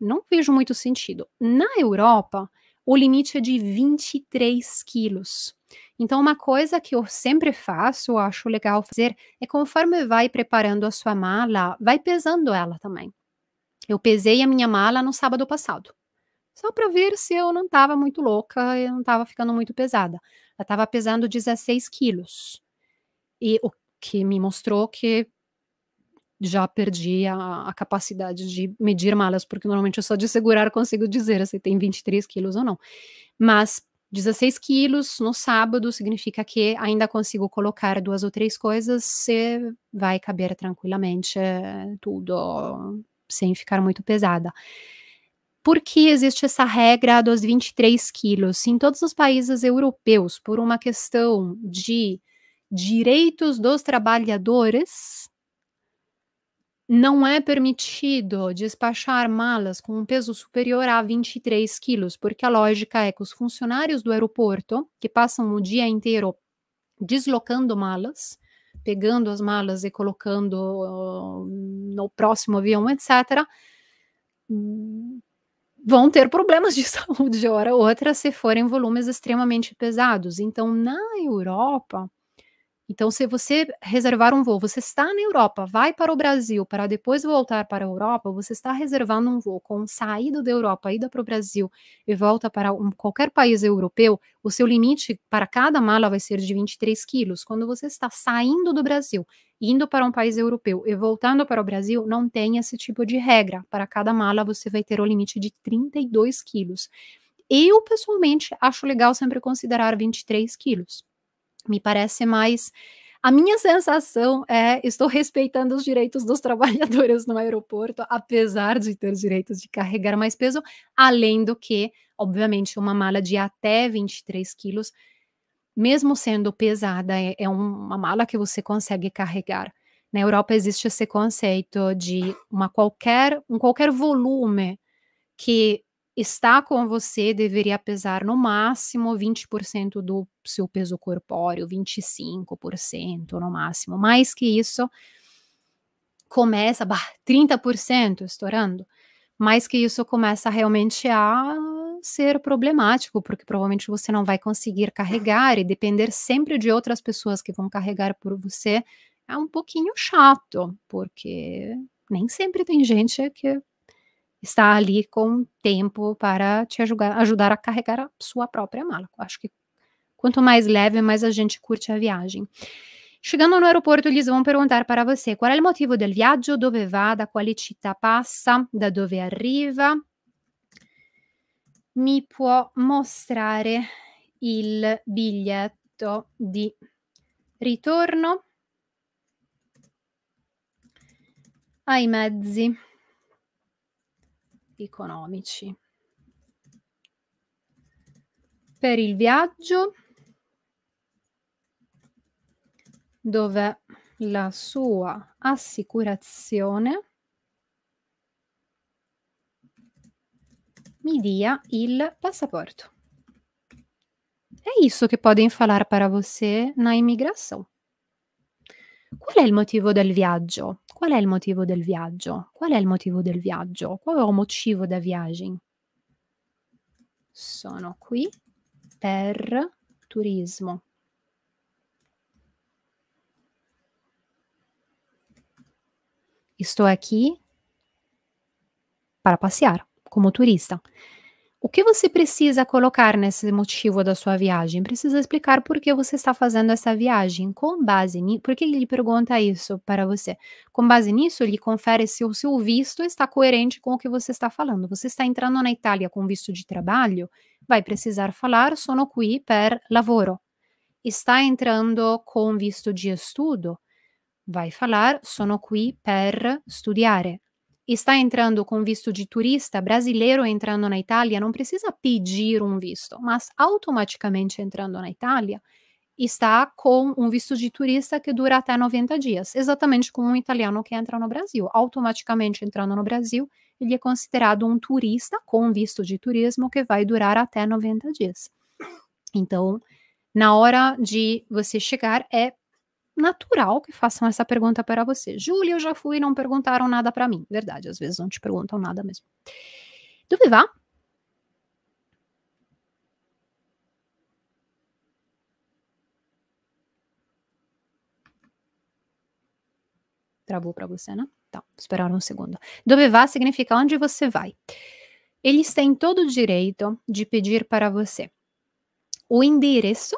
Não vejo muito sentido. Na Europa, o limite é de 23 quilos. Então, uma coisa que eu sempre faço, eu acho legal fazer, é conforme vai preparando a sua mala, vai pesando ela também. Eu pesei a minha mala no sábado passado só para ver se eu não estava muito louca, eu não estava ficando muito pesada. Ela estava pesando 16 quilos. E o que me mostrou que já perdi a, a, capacidade de medir malas, porque normalmente eu só de segurar consigo dizer se tem 23 quilos ou não. Mas 16 quilos no sábado significa que ainda consigo colocar duas ou três coisas você vai caber tranquilamente eh, tudo, sem ficar muito pesada por que existe essa regra dos 23 quilos? Em todos os países europeus, por uma questão de direitos dos trabalhadores, não é permitido despachar malas com um peso superior a 23 quilos, porque a lógica é que os funcionários do aeroporto, que passam o dia inteiro deslocando malas, pegando as malas e colocando uh, no próximo avião, etc., vão ter problemas de saúde de hora ou outra se forem volumes extremamente pesados. Então, na Europa, então, se você reservar um voo, você está na Europa, vai para o Brasil para depois voltar para a Europa, você está reservando um voo com saída da Europa, ida para o Brasil e volta para um, qualquer país europeu, o seu limite para cada mala vai ser de 23 quilos. Quando você está saindo do Brasil, indo para um país europeu e voltando para o Brasil, não tem esse tipo de regra. Para cada mala, você vai ter o limite de 32 quilos. Eu, pessoalmente, acho legal sempre considerar 23 quilos me parece mais. A minha sensação é: estou respeitando os direitos dos trabalhadores no aeroporto, apesar de ter direitos de carregar mais peso, além do que, obviamente, uma mala de até 23 quilos, mesmo sendo pesada, é, é uma mala que você consegue carregar. Na Europa existe esse conceito de uma qualquer, um qualquer volume que está com você deveria pesar no máximo 20% do seu peso corpóreo, 25% no máximo. Mais que isso, começa, bah, 30% estourando. Mais que isso, começa realmente a ser problemático, porque provavelmente você não vai conseguir carregar e depender sempre de outras pessoas que vão carregar por você é um pouquinho chato, porque nem sempre tem gente que está ali com tempo para te ajudar, ajudar a carregar a sua própria mala. Acho que quanto mais leve, mais a gente curte a viagem. Chegando no aeroporto, eles vão perguntar para você qual é o motivo del viaggio, dove va, da quale città passa, da dove arriva. Mi può mostrare il biglietto di ritorno ai mezzi economici. Per il viaggio, dove la sua assicurazione mi dia il passaporto. È isso che podem falar para você na imigração. Qual è il motivo del viaggio? Qual è il motivo del viaggio? Qual è il motivo del viaggio? Qual è il motivo da viaggio? Sono qui per turismo. Sto qui per passear, come turista. O que você precisa colocar nesse motivo da sua viagem? Precisa explicar por que você está fazendo essa viagem. Com base nisso, por que ele pergunta isso para você? Com base nisso, ele confere se o seu visto está coerente com o que você está falando. Você está entrando na Itália com visto de trabalho? Vai precisar falar sono qui per lavoro. Está entrando com visto de estudo? Vai falar sono qui per studiare está entrando com visto de turista, brasileiro entrando na Itália, não precisa pedir um visto, mas automaticamente entrando na Itália, está com um visto de turista que dura até 90 dias, exatamente como um italiano que entra no Brasil. Automaticamente entrando no Brasil, ele é considerado um turista com visto de turismo que vai durar até 90 dias. Então, na hora de você chegar, é natural que façam essa pergunta para você. Júlia, eu já fui e não perguntaram nada para mim. Verdade, às vezes não te perguntam nada mesmo. Dove vá? Travou para você, né? Tá, esperaram um segundo. Dove vá significa onde você vai. Eles têm todo o direito de pedir para você o endereço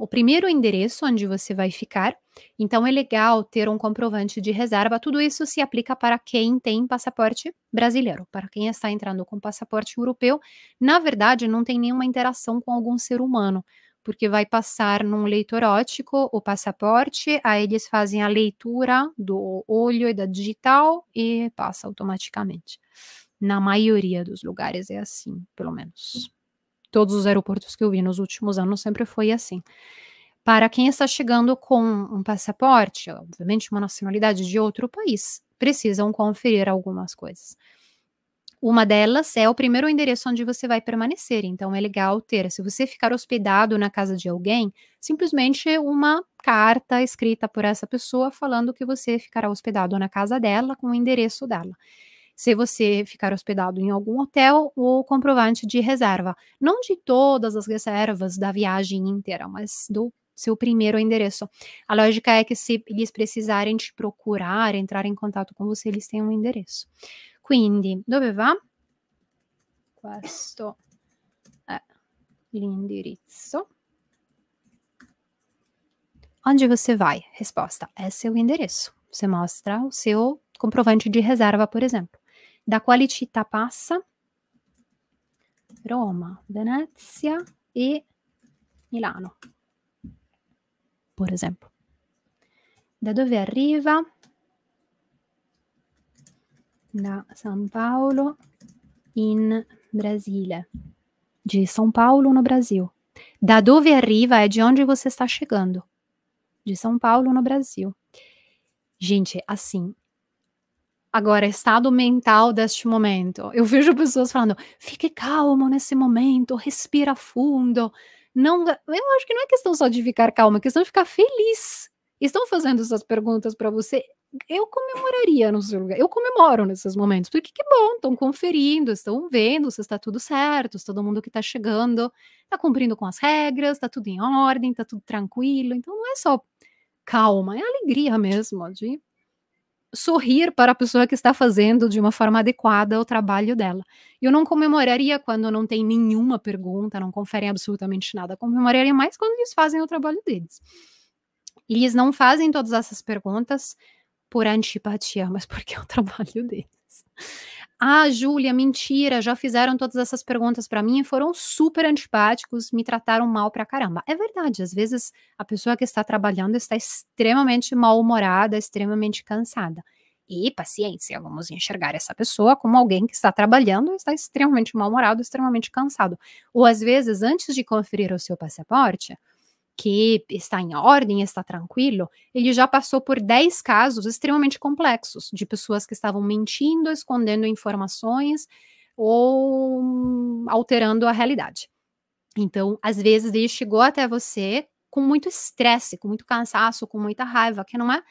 o primeiro endereço onde você vai ficar. Então é legal ter um comprovante de reserva. Tudo isso se aplica para quem tem passaporte brasileiro, para quem está entrando com passaporte europeu. Na verdade, não tem nenhuma interação com algum ser humano, porque vai passar num leitorótico o passaporte, aí eles fazem a leitura do olho e da digital e passa automaticamente. Na maioria dos lugares é assim, pelo menos todos os aeroportos que eu vi nos últimos anos sempre foi assim. Para quem está chegando com um passaporte, obviamente uma nacionalidade de outro país, precisam conferir algumas coisas. Uma delas é o primeiro endereço onde você vai permanecer, então é legal ter, se você ficar hospedado na casa de alguém, simplesmente uma carta escrita por essa pessoa falando que você ficará hospedado na casa dela com o endereço dela se você ficar hospedado em algum hotel, o comprovante de reserva. Não de todas as reservas da viagem inteira, mas do seu primeiro endereço. A lógica é que se eles precisarem te procurar, entrar em contato com você, eles têm um endereço. Quindi, dove va? Questo è l'indirizzo. Onde você vai? Resposta: é seu endereço. Você mostra o seu comprovante de reserva, por exemplo. Da quali città passa? Roma, Venezia e Milano, per esempio. Da dove arriva? Da San Paolo in Brasile. De São Paulo no Brasil. Da dove arriva é de onde você está chegando. De São Paulo no Brasil. Gente, assim, Agora, estado mental deste momento. Eu vejo pessoas falando, fique calmo nesse momento, respira fundo. Não, eu acho que não é questão só de ficar calmo, é questão de ficar feliz. Estão fazendo essas perguntas para você. Eu comemoraria no seu lugar. Eu comemoro nesses momentos, porque que bom, estão conferindo, estão vendo se está tudo certo, se todo mundo que está chegando está cumprindo com as regras, está tudo em ordem, está tudo tranquilo. Então, não é só calma, é alegria mesmo de sorrir para a pessoa que está fazendo de uma forma adequada o trabalho dela. Eu não comemoraria quando não tem nenhuma pergunta, não conferem absolutamente nada. Comemoraria mais quando eles fazem o trabalho deles. Eles não fazem todas essas perguntas por antipatia, mas porque é o trabalho deles. Ah, Júlia, mentira, já fizeram todas essas perguntas para mim e foram super antipáticos, me trataram mal pra caramba. É verdade, às vezes a pessoa que está trabalhando está extremamente mal-humorada, extremamente cansada. E paciência, vamos enxergar essa pessoa como alguém que está trabalhando e está extremamente mal-humorado, extremamente cansado. Ou às vezes, antes de conferir o seu passaporte, que está em ordem, está tranquilo, ele já passou por 10 casos extremamente complexos de pessoas que estavam mentindo, escondendo informações ou alterando a realidade. Então, às vezes, ele chegou até você com muito estresse, com muito cansaço, com muita raiva, que não é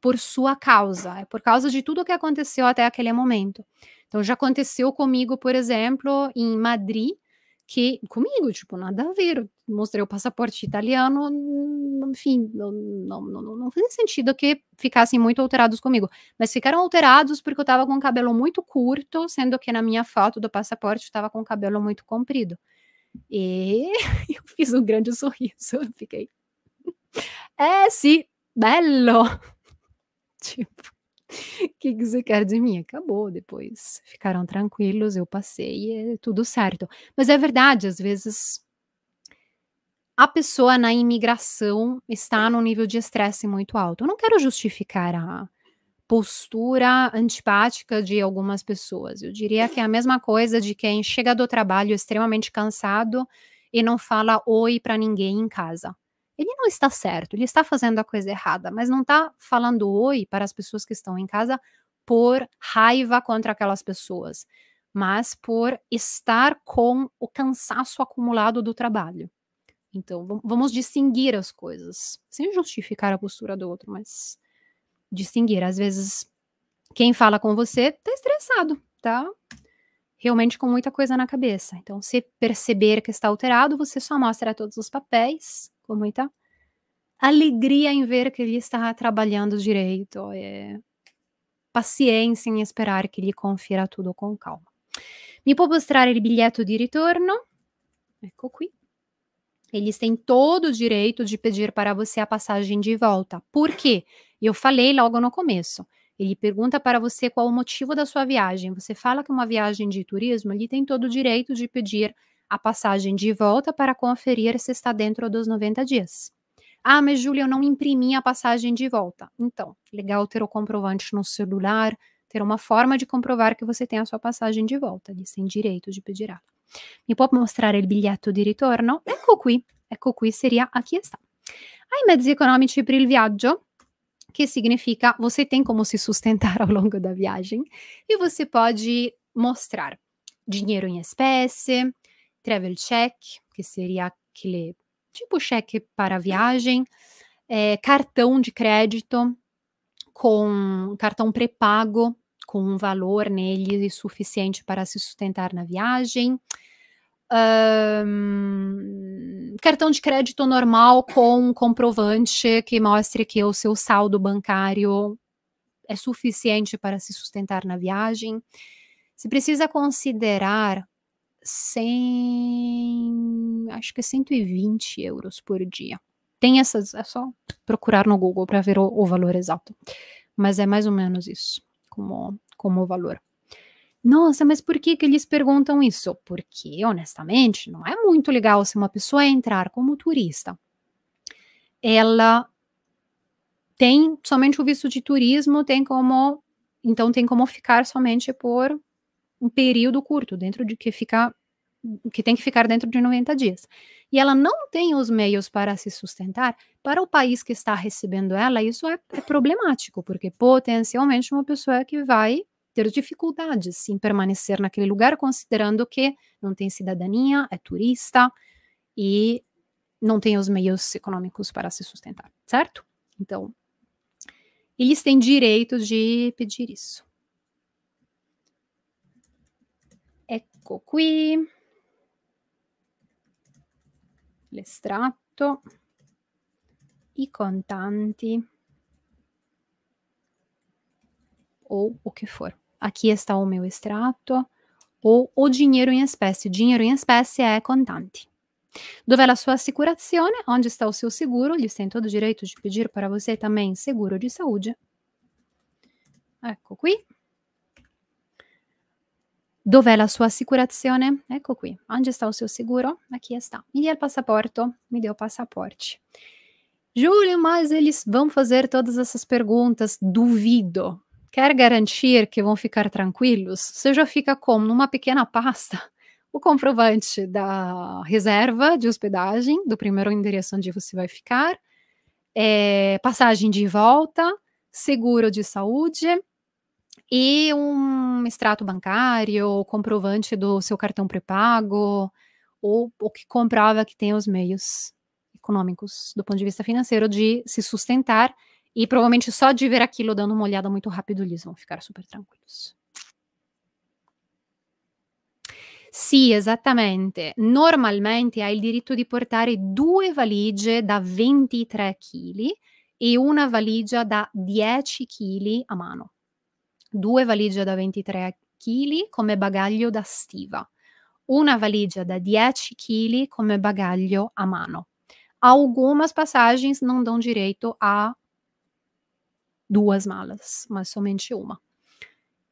por sua causa, é por causa de tudo o que aconteceu até aquele momento. Então, já aconteceu comigo, por exemplo, em Madrid, que comigo, tipo, nada a ver, mostrei o passaporte italiano, enfim, não, não, não, não fazia sentido que ficassem muito alterados comigo. Mas ficaram alterados porque eu estava com o cabelo muito curto, sendo que na minha foto do passaporte eu estava com o cabelo muito comprido. E eu fiz um grande sorriso, eu fiquei. É, sim, bello! tipo, o que, que você quer de mim? Acabou depois. Ficaram tranquilos, eu passei, é tudo certo. Mas é verdade, às vezes a pessoa na imigração está num nível de estresse muito alto. Eu não quero justificar a postura antipática de algumas pessoas. Eu diria que é a mesma coisa de quem chega do trabalho extremamente cansado e não fala oi para ninguém em casa. Ele não está certo, ele está fazendo a coisa errada, mas não está falando oi para as pessoas que estão em casa por raiva contra aquelas pessoas, mas por estar com o cansaço acumulado do trabalho. Então, vamos distinguir as coisas, sem justificar a postura do outro, mas distinguir. Às vezes, quem fala com você tá estressado, tá? Realmente com muita coisa na cabeça. Então, se perceber que está alterado, você só mostra todos os papéis com muita alegria em ver que ele está trabalhando direito, é paciência em esperar que ele confira tudo com calma. Mi può mostrare il biglietto di ritorno? Ecco qui. Eles têm todo o direito de pedir para você a passagem de volta. Por quê? Eu falei logo no começo. Ele pergunta para você qual o motivo da sua viagem. Você fala que é uma viagem de turismo, ele tem todo o direito de pedir a passagem de volta para conferir se está dentro dos 90 dias. Ah, mas Júlia, eu não imprimi a passagem de volta. Então, legal ter o comprovante no celular, ter uma forma de comprovar que você tem a sua passagem de volta. Eles têm direito de pedir ela. Mi può mostrare il biglietto di ritorno? Ecco qui, ecco qui seria a chiesta. Hai mezzi economici per il viaggio? Che significa você tem como se sustentare ao longo da viagem e você pode mostrar dinheiro em espécie, travel check, que seria aquele tipo cheque para viagem, é, eh, cartão de crédito com cartão pré-pago com um valor nele suficiente para se sustentar na viagem. Um, cartão de crédito normal com um comprovante que mostre que o seu saldo bancário é suficiente para se sustentar na viagem. Se precisa considerar 100, acho que é 120 euros por dia. Tem essas, é só procurar no Google para ver o, o valor exato. Mas é mais ou menos isso como, como valor. Nossa, mas por que, que eles perguntam isso? Porque, honestamente, não é muito legal se uma pessoa entrar como turista. Ela tem somente o visto de turismo, tem como. Então, tem como ficar somente por um período curto, dentro de que fica que tem que ficar dentro de 90 dias. E ela não tem os meios para se sustentar, para o país que está recebendo ela, isso é, é problemático, porque potencialmente uma pessoa que vai ter dificuldades em permanecer naquele lugar, considerando que não tem cidadania, é turista e não tem os meios econômicos para se sustentar, certo? Então, eles têm direito de pedir isso. Ecco é qui. l'estratto, i contanti ou o que for. Aqui está o meu extrato ou o dinheiro em espécie. Dinheiro em espécie é contante. Dov'è la sua assicurazione? Onde está o seu seguro? Gli sento do direito di pedir para você também seguro di saúde. Ecco qui. Dov'è la sua assicurazione? Ecco qui. Onde está o seu seguro? Aqui está. Me dia o passaporto. Me deu o passaporte. Júlio, mas eles vão fazer todas essas perguntas. Duvido. Quer garantir que vão ficar tranquilos? Você já fica como? Numa pequena pasta. O comprovante da reserva de hospedagem, do primeiro endereço onde você vai ficar, é, passagem de volta, seguro de saúde, e um extrato bancário, comprovante do seu cartão pré-pago, ou o que comprova que tem os meios econômicos do ponto de vista financeiro de se sustentar e provavelmente só de ver aquilo dando uma olhada muito rápido eles vão ficar super tranquilos. Sim, exatamente. Normalmente há o direito de portar duas valigie da 23 kg e uma valigia da 10 kg a mano due valigie da 23 kg come bagaglio da stiva, una valigia da 10 kg come bagaglio a mano. Algumas passagens não dão direito a duas malas, mas somente uma.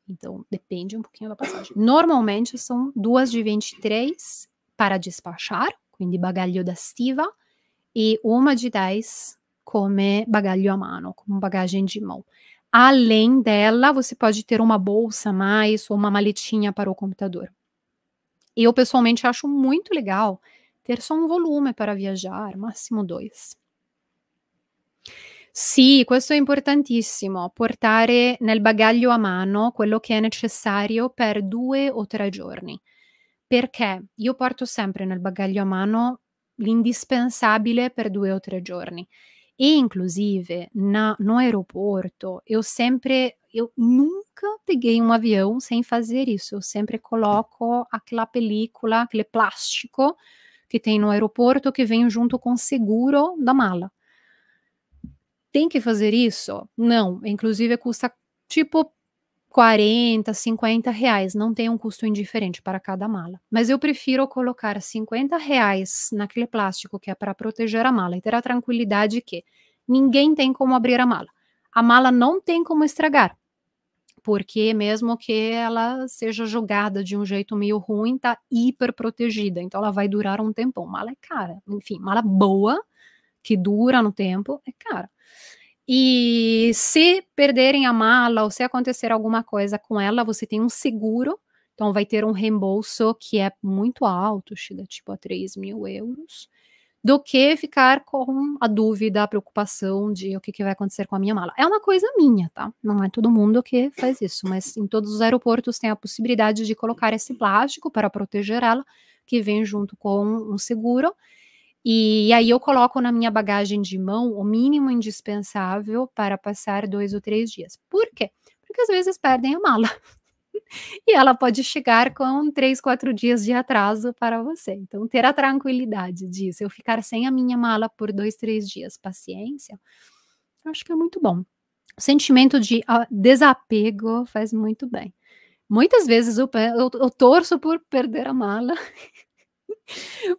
Então, depende um pouquinho da passagem. Normalmente são duas de 23 para despachar, quindi bagaglio da stiva, e uma de 10 come bagaglio a mano, como bagagem de mão. Além dela, você pode ter uma bolsa a mais ou uma maletinha para o computador. Eu pessoalmente acho muito legal ter só um volume para viajar, máximo dois. Sì, questo è importantissimo, portare nel bagaglio a mano quello che è necessario per due o tre giorni, perché io porto sempre nel bagaglio a mano l'indispensabile per due o tre giorni E, inclusive, na, no aeroporto, eu sempre, eu nunca peguei um avião sem fazer isso. Eu sempre coloco aquela película, aquele plástico que tem no aeroporto que vem junto com o seguro da mala. Tem que fazer isso? Não. Inclusive, custa tipo 40, 50 reais, não tem um custo indiferente para cada mala. Mas eu prefiro colocar 50 reais naquele plástico que é para proteger a mala e ter a tranquilidade que ninguém tem como abrir a mala. A mala não tem como estragar, porque mesmo que ela seja jogada de um jeito meio ruim, tá hiper protegida, então ela vai durar um tempão. Mala é cara, enfim, mala boa, que dura no tempo, é cara. E se perderem a mala ou se acontecer alguma coisa com ela, você tem um seguro. Então, vai ter um reembolso que é muito alto, chega tipo a 3 mil euros, do que ficar com a dúvida, a preocupação de o que, que vai acontecer com a minha mala. É uma coisa minha, tá? Não é todo mundo que faz isso, mas em todos os aeroportos tem a possibilidade de colocar esse plástico para proteger ela, que vem junto com um seguro. E, aí eu coloco na minha bagagem de mão o mínimo indispensável para passar dois ou três dias. Por quê? Porque às vezes perdem a mala. e ela pode chegar com três, quatro dias de atraso para você. Então, ter a tranquilidade disso, eu ficar sem a minha mala por dois, três dias, paciência, eu acho que é muito bom. O sentimento de ah, desapego faz muito bem. Muitas vezes eu, eu, eu torço por perder a mala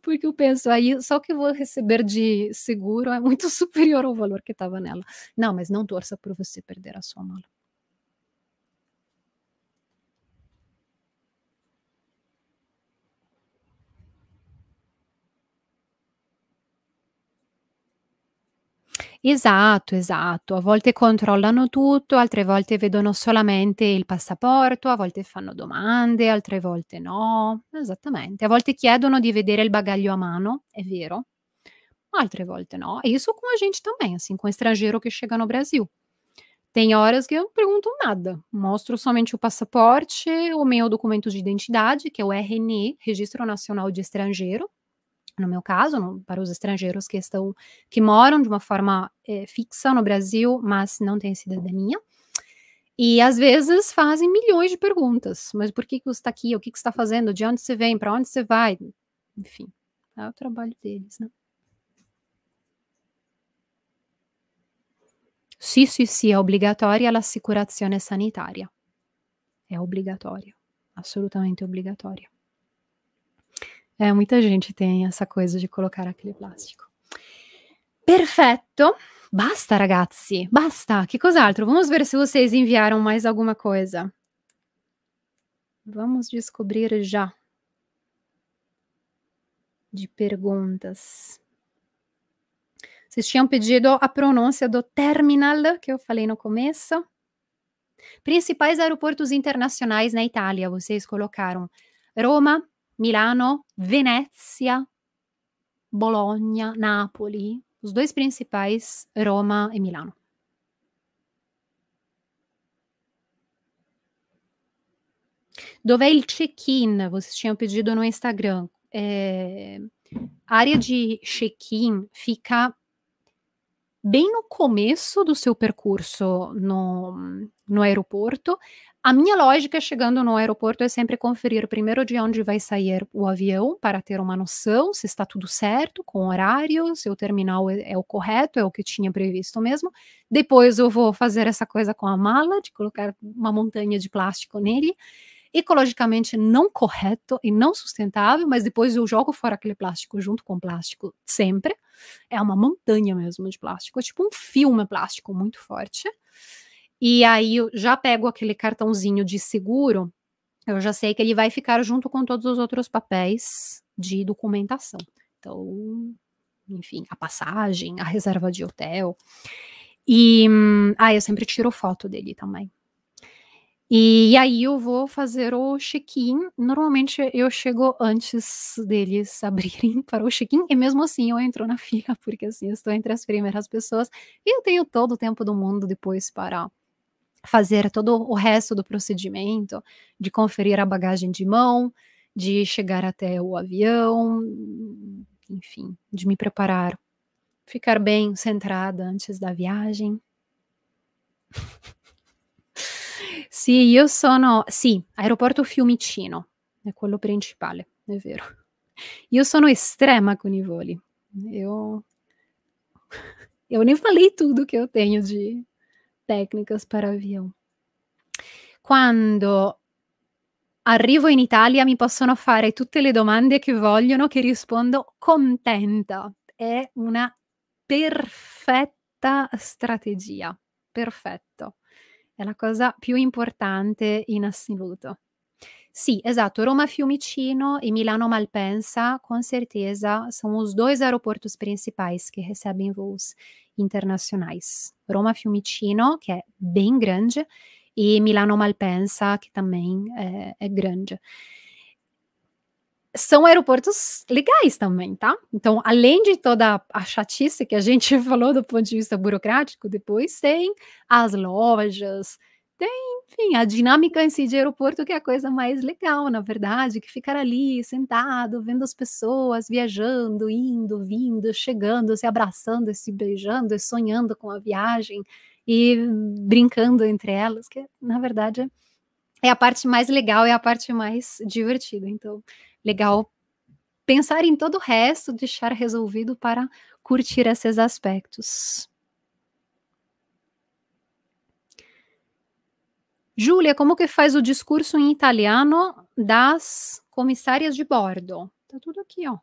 porque eu penso, aí só que vou receber de seguro é muito superior ao valor que estava nela. Não, mas não torça por você perder a sua mala. Esatto, esatto. A volte controllano tutto, altre volte vedono solamente il passaporto, a volte fanno domande, altre volte no. Esattamente. A volte chiedono di vedere il bagaglio a mano, è vero. Altre volte no. E isso com a gente também, assim, com estrangeiro que chega no Brasil. Tem horas que eu não pergunto nada, mostro somente o passaporte, o meu documento de identidade, que é o RNE, Registro Nacional de Estrangeiro, no meu caso, no, para os estrangeiros que estão que moram de uma forma é, fixa no Brasil, mas não têm cidadania. E às vezes fazem milhões de perguntas. Mas por que, que você está aqui? O que, que você está fazendo? De onde você vem? Para onde você vai? Enfim, é o trabalho deles, né? Sim, sim, sim, é obrigatória a assicurazione sanitária. É obrigatória, absolutamente obrigatória. É, muita gente tem essa coisa de colocar aquele plástico. Perfeito, Basta, ragazzi. Basta. Che cos'altro? Vamos ver se vocês enviaram mais alguma coisa. Vamos descobrir já. De perguntas. Vocês tinham pedido a pronúncia do terminal que eu falei no começo. Principais aeroportos internacionais na Itália. Vocês colocaram Roma, Milano, Venecia, Bolonha, Napoli, os dois principais, Roma e Milano. Dov'è il check-in? Vocês tinham pedido no Instagram. É, a área de check-in fica bem no começo do seu percurso no, no aeroporto, a minha lógica chegando no aeroporto é sempre conferir primeiro de onde vai sair o avião para ter uma noção se está tudo certo com o horário, se o terminal é, é o correto, é o que tinha previsto mesmo. Depois eu vou fazer essa coisa com a mala, de colocar uma montanha de plástico nele ecologicamente não correto e não sustentável, mas depois eu jogo fora aquele plástico junto com o plástico sempre. É uma montanha mesmo de plástico, é tipo um filme plástico muito forte. E aí eu já pego aquele cartãozinho de seguro, eu já sei que ele vai ficar junto com todos os outros papéis de documentação. Então, enfim, a passagem, a reserva de hotel. E ah, eu sempre tiro foto dele também. E aí eu vou fazer o check-in. Normalmente eu chego antes deles abrirem para o check-in, e mesmo assim eu entro na fila, porque assim eu estou entre as primeiras pessoas e eu tenho todo o tempo do mundo depois para fazer todo o resto do procedimento, de conferir a bagagem de mão, de chegar até o avião, enfim, de me preparar, ficar bem centrada antes da viagem. Sim, eu sono. Sim, aeroporto Fiumicino, é quello principale, é vero. Eu sono extrema com i voli. Eu. Eu nem falei tudo que eu tenho de, Tecnicas para avião. Quando arrivo in Italia mi possono fare tutte le domande che vogliono, che rispondo contenta. È una perfetta strategia, perfetto. È la cosa più importante in assoluto. Sim, exato. Roma Fiumicino e Milano Malpensa, com certeza, são os dois aeroportos principais que recebem voos internacionais. Roma Fiumicino, que é bem grande, e Milano Malpensa, que também é, grande são aeroportos legais também, tá? Então, além de toda a chatice que a gente falou do ponto de vista burocrático, depois tem as lojas, tem, enfim, a dinâmica em si de aeroporto que é a coisa mais legal, na verdade, que ficar ali sentado, vendo as pessoas viajando, indo, vindo, chegando, se abraçando, se beijando, sonhando com a viagem e brincando entre elas, que na verdade é a parte mais legal, é a parte mais divertida. Então, legal pensar em todo o resto, deixar resolvido para curtir esses aspectos. Júlia, como que faz o discurso em italiano das comissárias de bordo? Tá tudo aqui, ó.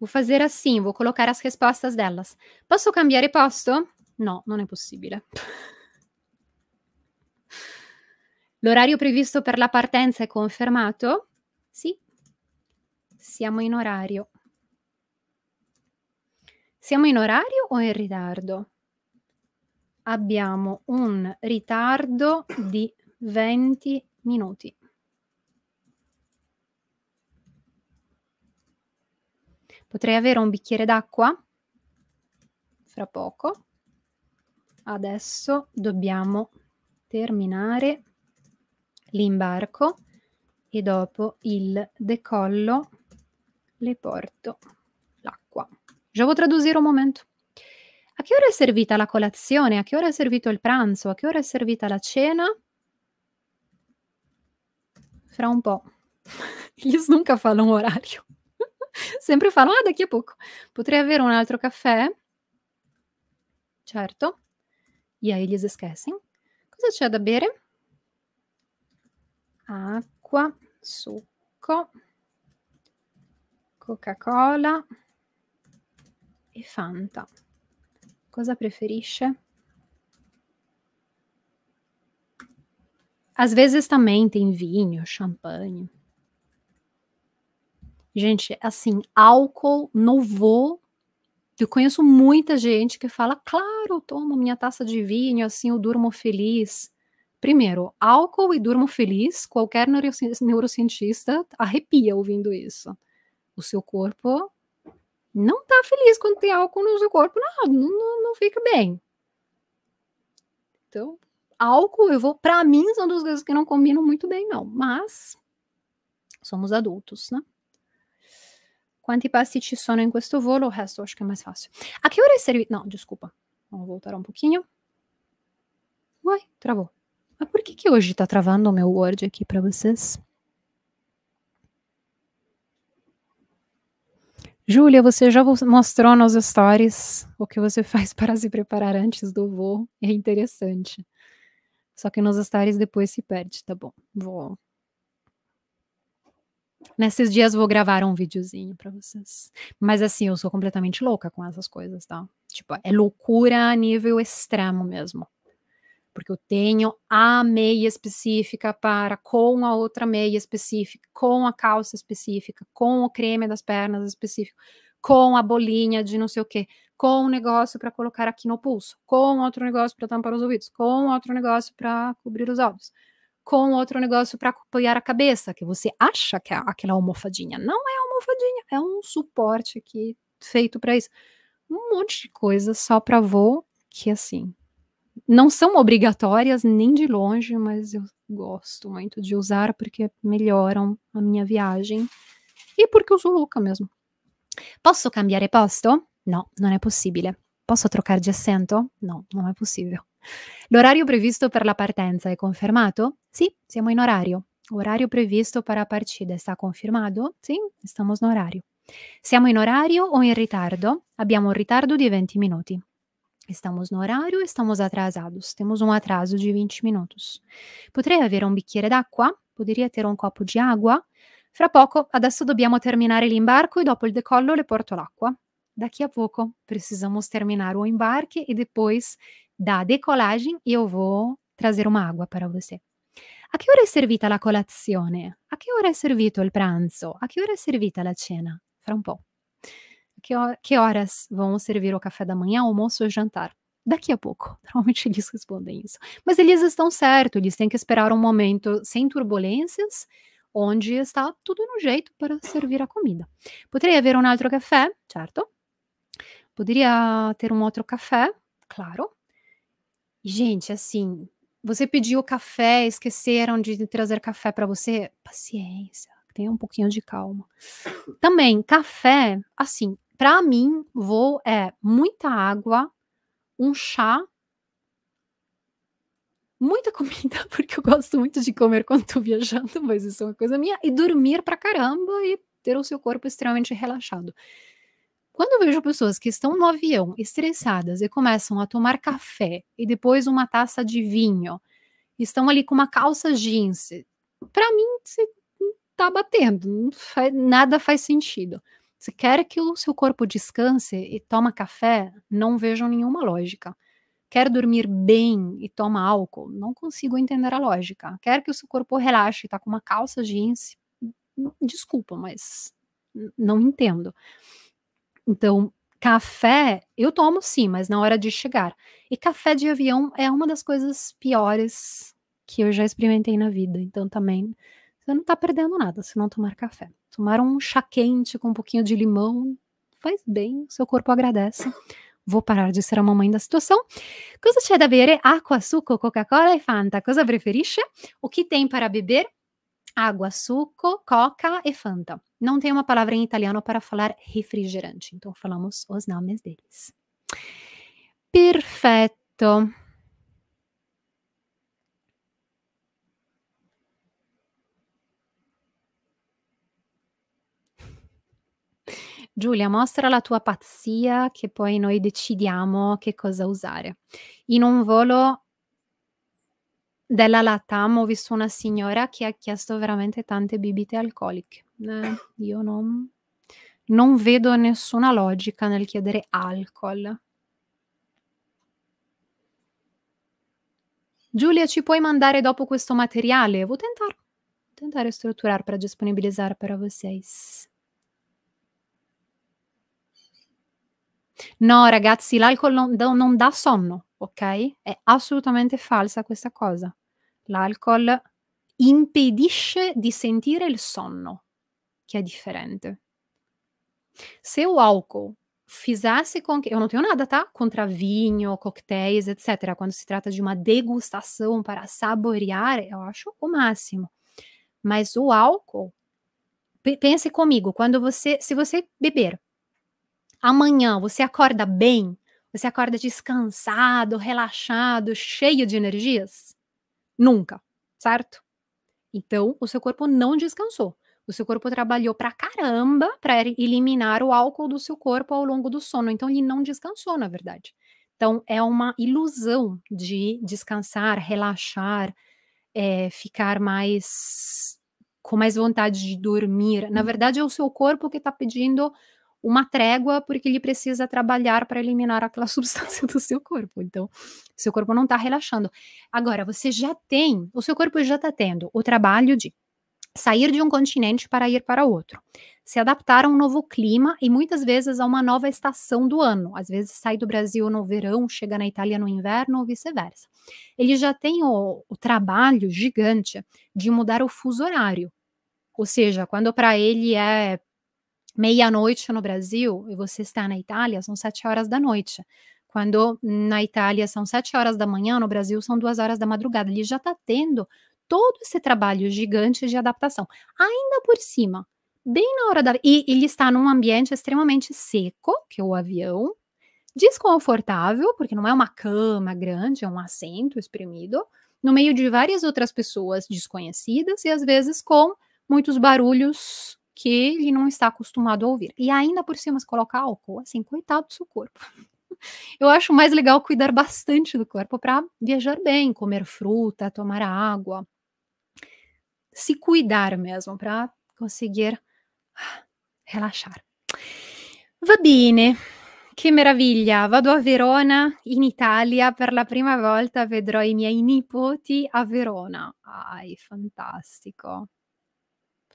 Vou fazer assim, vou colocar as respostas delas. Posso cambiare posto? No, non è possibile. L'orario previsto per la partenza è confermato? Sì, siamo in orario. Siamo in orario o in ritardo? Abbiamo un ritardo di 20 minuti. Potrei avere un bicchiere d'acqua? Fra poco. Adesso dobbiamo terminare l'imbarco e dopo il decollo le porto Já vou traduzir o momento. A che ora è servita la colazione? A che ora è servito il pranzo? A che ora è servita la cena? Fra un um po'. Eles nunca falam orario. Sempre falam, ah, daqui a pouco. Potrei avere un altro caffè? Certo. E aí eles esquecem. Cosa c'è da bere? Acqua, succo, Coca-Cola. e Fanta. Cosa preferisce? Às vezes também tem vinho, champanhe. Gente, assim, álcool voo. Eu conheço muita gente que fala, claro, tomo minha taça de vinho, assim eu durmo feliz. Primeiro, álcool e durmo feliz, qualquer neurocientista arrepia ouvindo isso. O seu corpo não tá feliz quando tem álcool no seu corpo, não, não, não fica bem. Então, álcool, eu vou, para mim, são duas coisas que não combinam muito bem, não. Mas somos adultos, né? Quanti passi ci sono in questo volo? O resto acho que é mais fácil. A que hora é servido? Não, desculpa. Vamos voltar um pouquinho. Uai, travou. Mas por que, que hoje tá travando o meu Word aqui para vocês? Júlia, você já mostrou nos stories o que você faz para se preparar antes do voo. É interessante. Só que nos stories depois se perde, tá bom? Vou. Nesses dias vou gravar um videozinho para vocês. Mas assim, eu sou completamente louca com essas coisas, tá? Tipo, é loucura a nível extremo mesmo porque eu tenho a meia específica para com a outra meia específica, com a calça específica, com o creme das pernas específico, com a bolinha de não sei o que, com um negócio para colocar aqui no pulso, com outro negócio para tampar os ouvidos, com outro negócio para cobrir os olhos, com outro negócio para apoiar a cabeça, que você acha que é aquela almofadinha, não é almofadinha, é um suporte aqui feito para isso. Um monte de coisa só para voo que assim não são obrigatórias nem de longe, mas eu gosto muito de usar porque melhoram a minha viagem e porque eu sou louca mesmo. Posso cambiare posto? Não, não é possível. Posso trocar de assento? não não é possível. L'orario previsto per la partenza è confermato? Sì, siamo in orario. Horário previsto para a partida está confirmado? Sim, estamos no horário. Siamo in orario o in ritardo? Abbiamo un ritardo di 20 minuti. Estamos no horário, estamos atrasados. Temos um atraso de 20 minutos. Potrei avere un bicchiere d'acqua? Poderia ter um copo di água? Fra poco, adesso dobbiamo terminare l'imbarco e dopo il decollo le porto l'acqua. Daqui a pouco, precisamos terminar o embarque e depois da decolagem eu vou trazer uma água para você. A che ora è servita la colazione? A che ora è servito il pranzo? A che ora è servita la cena? Fra un po'. que, que horas vão servir o café da manhã, almoço ou jantar? daqui a pouco. Normalmente eles respondem isso. Mas eles estão certos, eles têm que esperar um momento sem turbulências, onde está tudo no jeito para servir a comida. Poderia haver um outro café, certo? Poderia ter um outro café, claro. Gente, assim, você pediu café, esqueceram de trazer café para você? Paciência, tenha um pouquinho de calma. Também, café, assim, para mim, vou é muita água, um chá, muita comida, porque eu gosto muito de comer quando estou viajando, mas isso é uma coisa minha, e dormir pra caramba e ter o seu corpo extremamente relaxado. Quando eu vejo pessoas que estão no avião estressadas e começam a tomar café e depois uma taça de vinho, estão ali com uma calça jeans, para mim, hum, tá batendo, nada faz sentido. Se quer que o seu corpo descanse e toma café, não vejo nenhuma lógica. Quer dormir bem e toma álcool, não consigo entender a lógica. Quer que o seu corpo relaxe e tá com uma calça jeans, desculpa, mas não entendo. Então, café eu tomo sim, mas na hora de chegar. E café de avião é uma das coisas piores que eu já experimentei na vida. Então também você não está perdendo nada se não tomar café tomar um chá quente com um pouquinho de limão, faz bem, seu corpo agradece. Vou parar de ser a mamãe da situação. Cosa c'è da bere? água, suco, Coca-Cola e Fanta. Cosa preferisce? O que tem para beber? Água, suco, coca e Fanta. Não tem uma palavra em italiano para falar refrigerante, então falamos os nomes deles. Perfeito. Giulia, mostra la tua pazzia che poi noi decidiamo che cosa usare. In un volo della Latam ho visto una signora che ha chiesto veramente tante bibite alcoliche. Eh, io non, non vedo nessuna logica nel chiedere alcol. Giulia, ci puoi mandare dopo questo materiale? Vou tentar. Tentare strutturare per disponibilizzare per para vocês. No, ragazzi, l'alcol non, non dà sonno, ok? È assolutamente falsa questa cosa. L'alcol impedisce di sentire il sonno, che è diferente. Se o álcool fizesse com que. Eu não tenho nada, tá? Contra vinho, coquetéis, etc. Quando si tratta di una degustazione per saborear, io acho o massimo. Mas o álcool. Pense comigo, quando você. Se você beber amanhã você acorda bem? Você acorda descansado, relaxado, cheio de energias? Nunca, certo? Então, o seu corpo não descansou. O seu corpo trabalhou pra caramba para eliminar o álcool do seu corpo ao longo do sono. Então, ele não descansou, na verdade. Então, é uma ilusão de descansar, relaxar, é, ficar mais com mais vontade de dormir. Na uhum. verdade, é o seu corpo que está pedindo uma trégua porque ele precisa trabalhar para eliminar aquela substância do seu corpo. Então, seu corpo não está relaxando. Agora, você já tem, o seu corpo já está tendo o trabalho de sair de um continente para ir para outro, se adaptar a um novo clima e muitas vezes a uma nova estação do ano. Às vezes sai do Brasil no verão, chega na Itália no inverno ou vice-versa. Ele já tem o, o trabalho gigante de mudar o fuso horário. Ou seja, quando para ele é meia-noite no Brasil e você está na Itália, são sete horas da noite. Quando na Itália são sete horas da manhã, no Brasil são duas horas da madrugada. Ele já está tendo todo esse trabalho gigante de adaptação. Ainda por cima, bem na hora da. E ele está num ambiente extremamente seco, que é o avião, desconfortável, porque não é uma cama grande, é um assento espremido, no meio de várias outras pessoas desconhecidas e às vezes com muitos barulhos que ele não está acostumado a ouvir. E ainda por cima, se colocar álcool, assim, coitado do seu corpo. Eu acho mais legal cuidar bastante do corpo para viajar bem, comer fruta, tomar água, se cuidar mesmo para conseguir ah, relaxar. Va bene, che meraviglia! Vado a Verona in Italia per la prima volta, vedrò i miei nipoti a Verona. Ai, fantastico!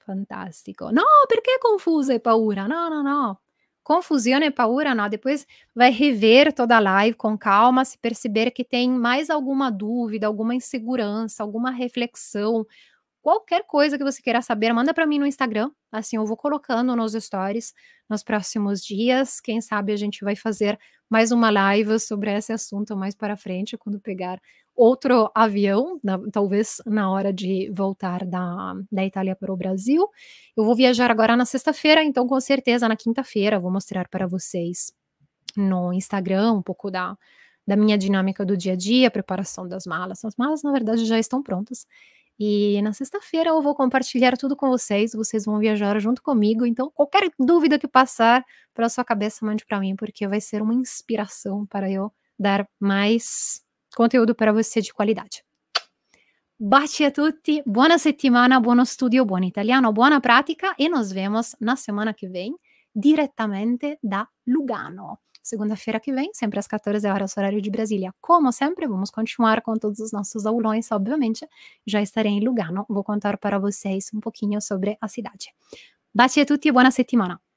fantástico, No, perché confusa e paura? No, no, no. Confusione e paura, não. Depois vai rever toda a live com calma, se perceber que tem mais alguma dúvida, alguma insegurança, alguma reflexão, qualquer coisa que você queira saber, manda para mim no Instagram, assim eu vou colocando nos stories nos próximos dias. Quem sabe a gente vai fazer mais uma live sobre esse assunto mais para frente, quando pegar outro avião, na, talvez na hora de voltar da, da Itália para o Brasil. Eu vou viajar agora na sexta-feira, então com certeza na quinta-feira vou mostrar para vocês no Instagram um pouco da, da minha dinâmica do dia a dia, preparação das malas. As malas, na verdade, já estão prontas. E na sexta-feira eu vou compartilhar tudo com vocês, vocês vão viajar junto comigo, então qualquer dúvida que passar pela sua cabeça, mande para mim, porque vai ser uma inspiração para eu dar mais conteúdo para você de qualidade. Baci a tutti, buona settimana, buono studio, buon italiano, buona pratica e nos vemos na semana que vem direttamente da Lugano segunda-feira que vem, sempre às 14 horas, horário de Brasília. Como sempre, vamos continuar com todos os nossos aulões, obviamente. Já estarei em Lugano, vou contar para vocês um pouquinho sobre a cidade. Baci a tutti e buona settimana!